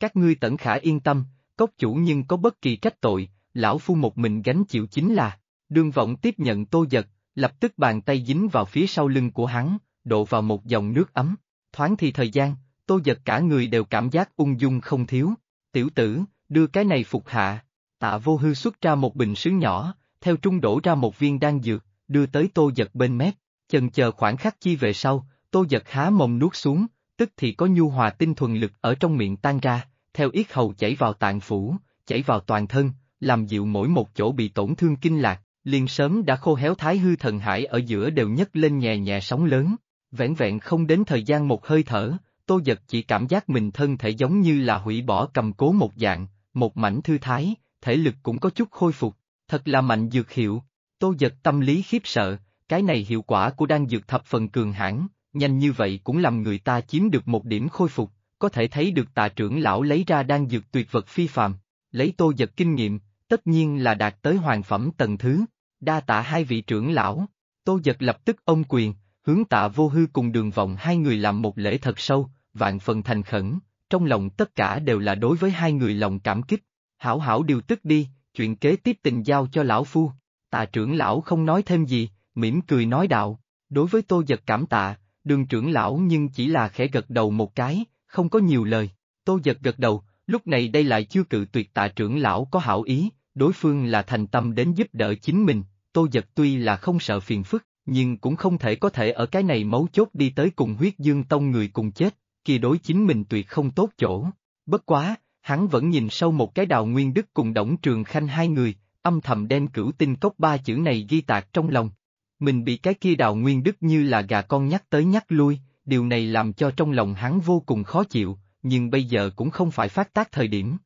Các ngươi tẩn khả yên tâm, cốc chủ nhưng có bất kỳ trách tội, lão phu một mình gánh chịu chính là, đường vọng tiếp nhận tô giật, lập tức bàn tay dính vào phía sau lưng của hắn, độ vào một dòng nước ấm, thoáng thì thời gian, tô giật cả người đều cảm giác ung dung không thiếu. Tiểu tử, đưa cái này phục hạ. Tạ vô hư xuất ra một bình sứ nhỏ, theo trung đổ ra một viên đan dược, đưa tới tô giật bên mép, chần chờ khoảng khắc chi về sau, tô giật há mồm nuốt xuống, tức thì có nhu hòa tinh thuần lực ở trong miệng tan ra, theo ít hầu chảy vào tạng phủ, chảy vào toàn thân, làm dịu mỗi một chỗ bị tổn thương kinh lạc, liền sớm đã khô héo thái hư thần hải ở giữa đều nhấc lên nhẹ nhẹ sóng lớn, vẹn vẹn không đến thời gian một hơi thở, tô giật chỉ cảm giác mình thân thể giống như là hủy bỏ cầm cố một dạng, một mảnh thư thái, thể lực cũng có chút khôi phục, thật là mạnh dược hiệu, tô giật tâm lý khiếp sợ, cái này hiệu quả của đang dược thập phần cường hãn, nhanh như vậy cũng làm người ta chiếm được một điểm khôi phục, có thể thấy được tà trưởng lão lấy ra đang dược tuyệt vật phi phàm, lấy tô giật kinh nghiệm, tất nhiên là đạt tới hoàng phẩm tầng thứ, đa tạ hai vị trưởng lão, tô giật lập tức ông quyền, hướng tạ vô hư cùng đường vọng hai người làm một lễ thật sâu, vạn phần thành khẩn, trong lòng tất cả đều là đối với hai người lòng cảm kích. Hảo hảo điều tức đi, chuyện kế tiếp tình giao cho lão phu. Tạ trưởng lão không nói thêm gì, mỉm cười nói đạo, đối với tô giật cảm tạ, đường trưởng lão nhưng chỉ là khẽ gật đầu một cái, không có nhiều lời. Tô giật gật đầu, lúc này đây lại chưa cự tuyệt tạ trưởng lão có hảo ý, đối phương là thành tâm đến giúp đỡ chính mình, tô giật tuy là không sợ phiền phức, nhưng cũng không thể có thể ở cái này mấu chốt đi tới cùng huyết dương tông người cùng chết, kỳ đối chính mình tuyệt không tốt chỗ. Bất quá, hắn vẫn nhìn sâu một cái đào nguyên đức cùng đổng trường khanh hai người, âm thầm đem cửu tinh cốc ba chữ này ghi tạc trong lòng. Mình bị cái kia đào nguyên đức như là gà con nhắc tới nhắc lui, điều này làm cho trong lòng hắn vô cùng khó chịu, nhưng bây giờ cũng không phải phát tác thời điểm.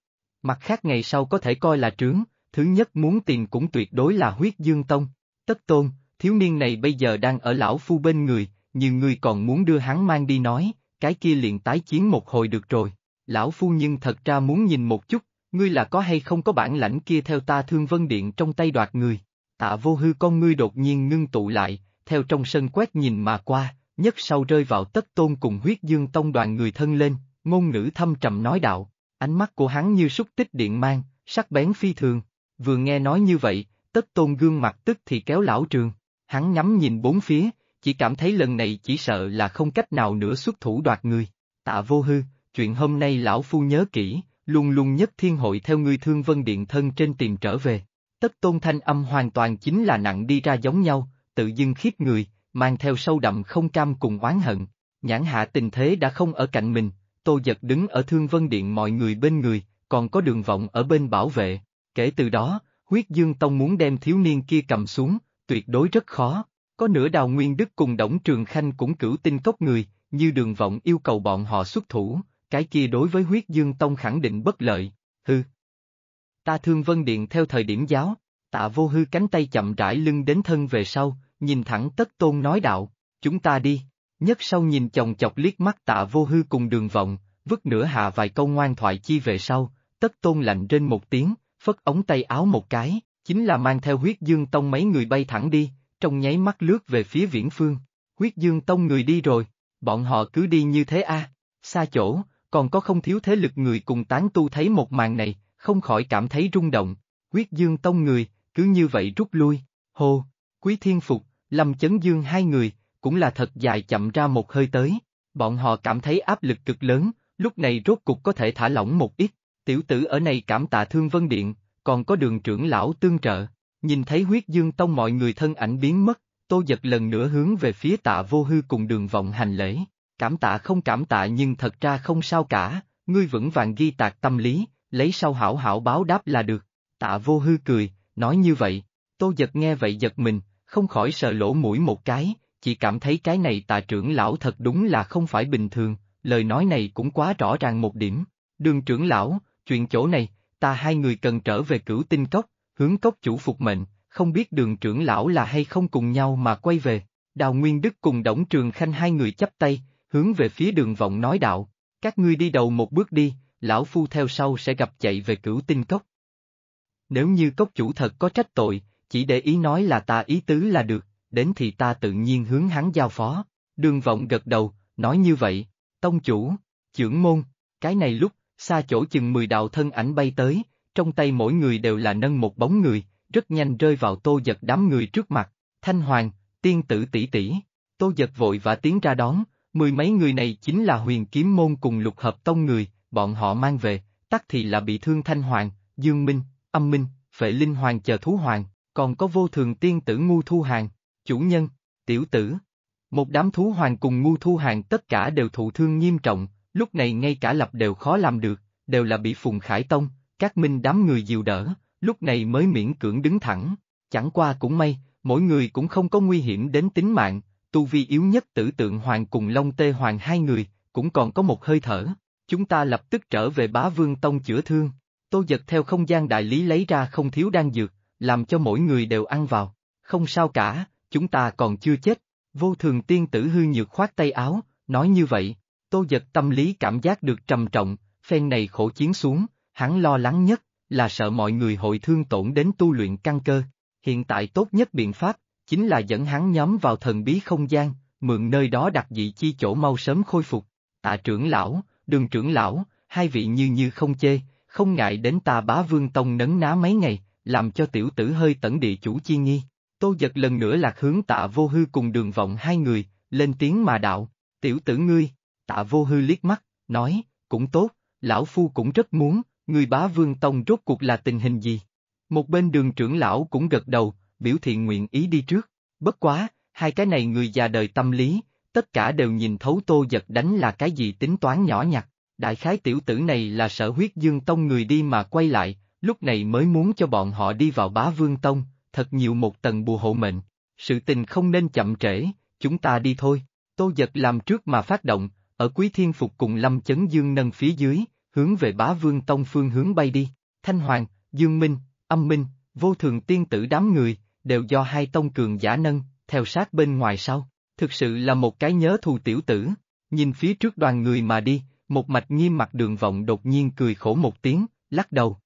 Mặt khác ngày sau có thể coi là trướng, thứ nhất muốn tìm cũng tuyệt đối là huyết dương tông, tất tôn, thiếu niên này bây giờ đang ở lão phu bên người, nhiều người còn muốn đưa hắn mang đi nói, cái kia liền tái chiến một hồi được rồi. Lão phu nhưng thật ra muốn nhìn một chút, ngươi là có hay không có bản lãnh kia theo ta thương vân điện trong tay đoạt người. Tạ vô hư con ngươi đột nhiên ngưng tụ lại, theo trong sân quét nhìn mà qua, nhất sau rơi vào tất tôn cùng huyết dương tông đoàn người thân lên, ngôn ngữ thâm trầm nói đạo, ánh mắt của hắn như xúc tích điện mang, sắc bén phi thường. Vừa nghe nói như vậy, tất tôn gương mặt tức thì kéo lão trường, hắn ngắm nhìn bốn phía, chỉ cảm thấy lần này chỉ sợ là không cách nào nữa xuất thủ đoạt người. Tạ vô hư, chuyện hôm nay lão phu nhớ kỹ, luôn luôn nhất thiên hội theo ngươi thương vân điện thân trên tìm trở về. Tất tôn thanh âm hoàn toàn chính là nặng đi ra giống nhau, tự dưng khiếp người, mang theo sâu đậm không cam cùng oán hận. Nhãn hạ tình thế đã không ở cạnh mình, tô giật đứng ở thương vân điện mọi người bên người, còn có đường vọng ở bên bảo vệ. Kể từ đó, huyết dương tông muốn đem thiếu niên kia cầm xuống, tuyệt đối rất khó. Có nửa đào Nguyên Đức cùng Đổng Trường Khanh cũng cửu tinh cốc người, như đường vọng yêu cầu bọn họ xuất thủ, cái kia đối với huyết dương tông khẳng định bất lợi, hư. Ta thương Vân Điện theo thời điểm giáo, tạ vô hư cánh tay chậm rãi lưng đến thân về sau, nhìn thẳng tất tôn nói đạo, chúng ta đi, nhất sau nhìn chồng chọc liếc mắt tạ vô hư cùng đường vọng, vứt nửa hạ vài câu ngoan thoại chi về sau, tất tôn lạnh trên một tiếng, phất ống tay áo một cái, chính là mang theo huyết dương tông mấy người bay thẳng đi, trong nháy mắt lướt về phía viễn phương. Huyết dương tông người đi rồi, bọn họ cứ đi như thế a xa chỗ, còn có không thiếu thế lực người cùng tán tu thấy một màn này, không khỏi cảm thấy rung động, huyết dương tông người, cứ như vậy rút lui, hô, quý thiên phục, lâm chấn dương hai người, cũng là thật dài chậm ra một hơi tới, bọn họ cảm thấy áp lực cực lớn, lúc này rốt cục có thể thả lỏng một ít, tiểu tử ở này cảm tạ thương vân điện, còn có đường trưởng lão tương trợ. Nhìn thấy huyết dương tông mọi người thân ảnh biến mất, tô giật lần nữa hướng về phía tạ vô hư cùng đường vọng hành lễ. Cảm tạ không cảm tạ nhưng thật ra không sao cả, ngươi vững vàng ghi tạc tâm lý, lấy sau hảo hảo báo đáp là được. Tạ vô hư cười, nói như vậy, tô giật nghe vậy giật mình, không khỏi sợ lỗ mũi một cái, chỉ cảm thấy cái này tạ trưởng lão thật đúng là không phải bình thường, lời nói này cũng quá rõ ràng một điểm. Đường trưởng lão, chuyện chỗ này, ta hai người cần trở về cửu tinh cốc, hướng cốc chủ phục mệnh, không biết đường trưởng lão là hay không cùng nhau mà quay về. Đào Nguyên Đức cùng Đổng Trường Khanh hai người chắp tay, hướng về phía đường vọng nói đạo, các ngươi đi đầu một bước đi, lão phu theo sau sẽ gặp chạy về cửu tinh cốc. Nếu như cốc chủ thật có trách tội, chỉ để ý nói là ta ý tứ là được, đến thì ta tự nhiên hướng hắn giao phó. Đường vọng gật đầu, nói như vậy, tông chủ, trưởng môn, cái này lúc xa chỗ chừng 10 đạo thân ảnh bay tới, trong tay mỗi người đều là nâng một bóng người, rất nhanh rơi vào tô giật đám người trước mặt, thanh hoàng, tiên tử tỷ tỷ, tô giật vội và tiến ra đón, mười mấy người này chính là huyền kiếm môn cùng lục hợp tông người, bọn họ mang về, tắc thì là bị thương thanh hoàng, dương minh, âm minh, phệ linh hoàng chờ thú hoàng, còn có vô thường tiên tử ngu thu hàng, chủ nhân, tiểu tử. Một đám thú hoàng cùng ngu thu hàng tất cả đều thụ thương nghiêm trọng, lúc này ngay cả lập đều khó làm được, đều là bị Phùng Khải Tông, các minh đám người dìu đỡ, lúc này mới miễn cưỡng đứng thẳng. Chẳng qua cũng may, mỗi người cũng không có nguy hiểm đến tính mạng, tu vi yếu nhất tử tượng hoàng cùng Long Tê Hoàng hai người, cũng còn có một hơi thở. Chúng ta lập tức trở về bá vương tông chữa thương. Tô giật theo không gian đại lý lấy ra không thiếu đan dược, làm cho mỗi người đều ăn vào. Không sao cả, chúng ta còn chưa chết. Vô thường tiên tử hư nhược khoát tay áo, nói như vậy, Tô giật tâm lý cảm giác được trầm trọng, phen này khổ chiến xuống, hắn lo lắng nhất là sợ mọi người hội thương tổn đến tu luyện căn cơ. Hiện tại tốt nhất biện pháp chính là dẫn hắn nhóm vào thần bí không gian, mượn nơi đó đặt dị chi chỗ mau sớm khôi phục. Tạ trưởng lão, đường trưởng lão, hai vị như như không chê, không ngại đến ta bá vương tông nấn ná mấy ngày, làm cho tiểu tử hơi tẩn địa chủ chi nghi. Tô giật lần nữa lạc hướng tạ vô hư cùng đường vọng hai người, lên tiếng mà đạo, tiểu tử ngươi, tạ vô hư liếc mắt, nói, cũng tốt, lão phu cũng rất muốn, người bá vương tông rốt cuộc là tình hình gì. Một bên đường trưởng lão cũng gật đầu, biểu thị nguyện ý đi trước, bất quá, hai cái này người già đời tâm lý, tất cả đều nhìn thấu tô giật đánh là cái gì tính toán nhỏ nhặt, đại khái tiểu tử này là sở huyết dương tông người đi mà quay lại, lúc này mới muốn cho bọn họ đi vào bá vương tông, thật nhiều một tầng bùa hộ mệnh, sự tình không nên chậm trễ, chúng ta đi thôi, tô giật làm trước mà phát động, ở Quý Thiên Phục cùng Lâm Chấn Dương nâng phía dưới, hướng về bá vương tông phương hướng bay đi, Thanh Hoàng, Dương Minh, Âm Minh, vô thường tiên tử đám người, đều do hai tông cường giả nâng, theo sát bên ngoài sau, thực sự là một cái nhớ thù tiểu tử, nhìn phía trước đoàn người mà đi, một mạch nghiêm mặt đường vọng đột nhiên cười khổ một tiếng, lắc đầu,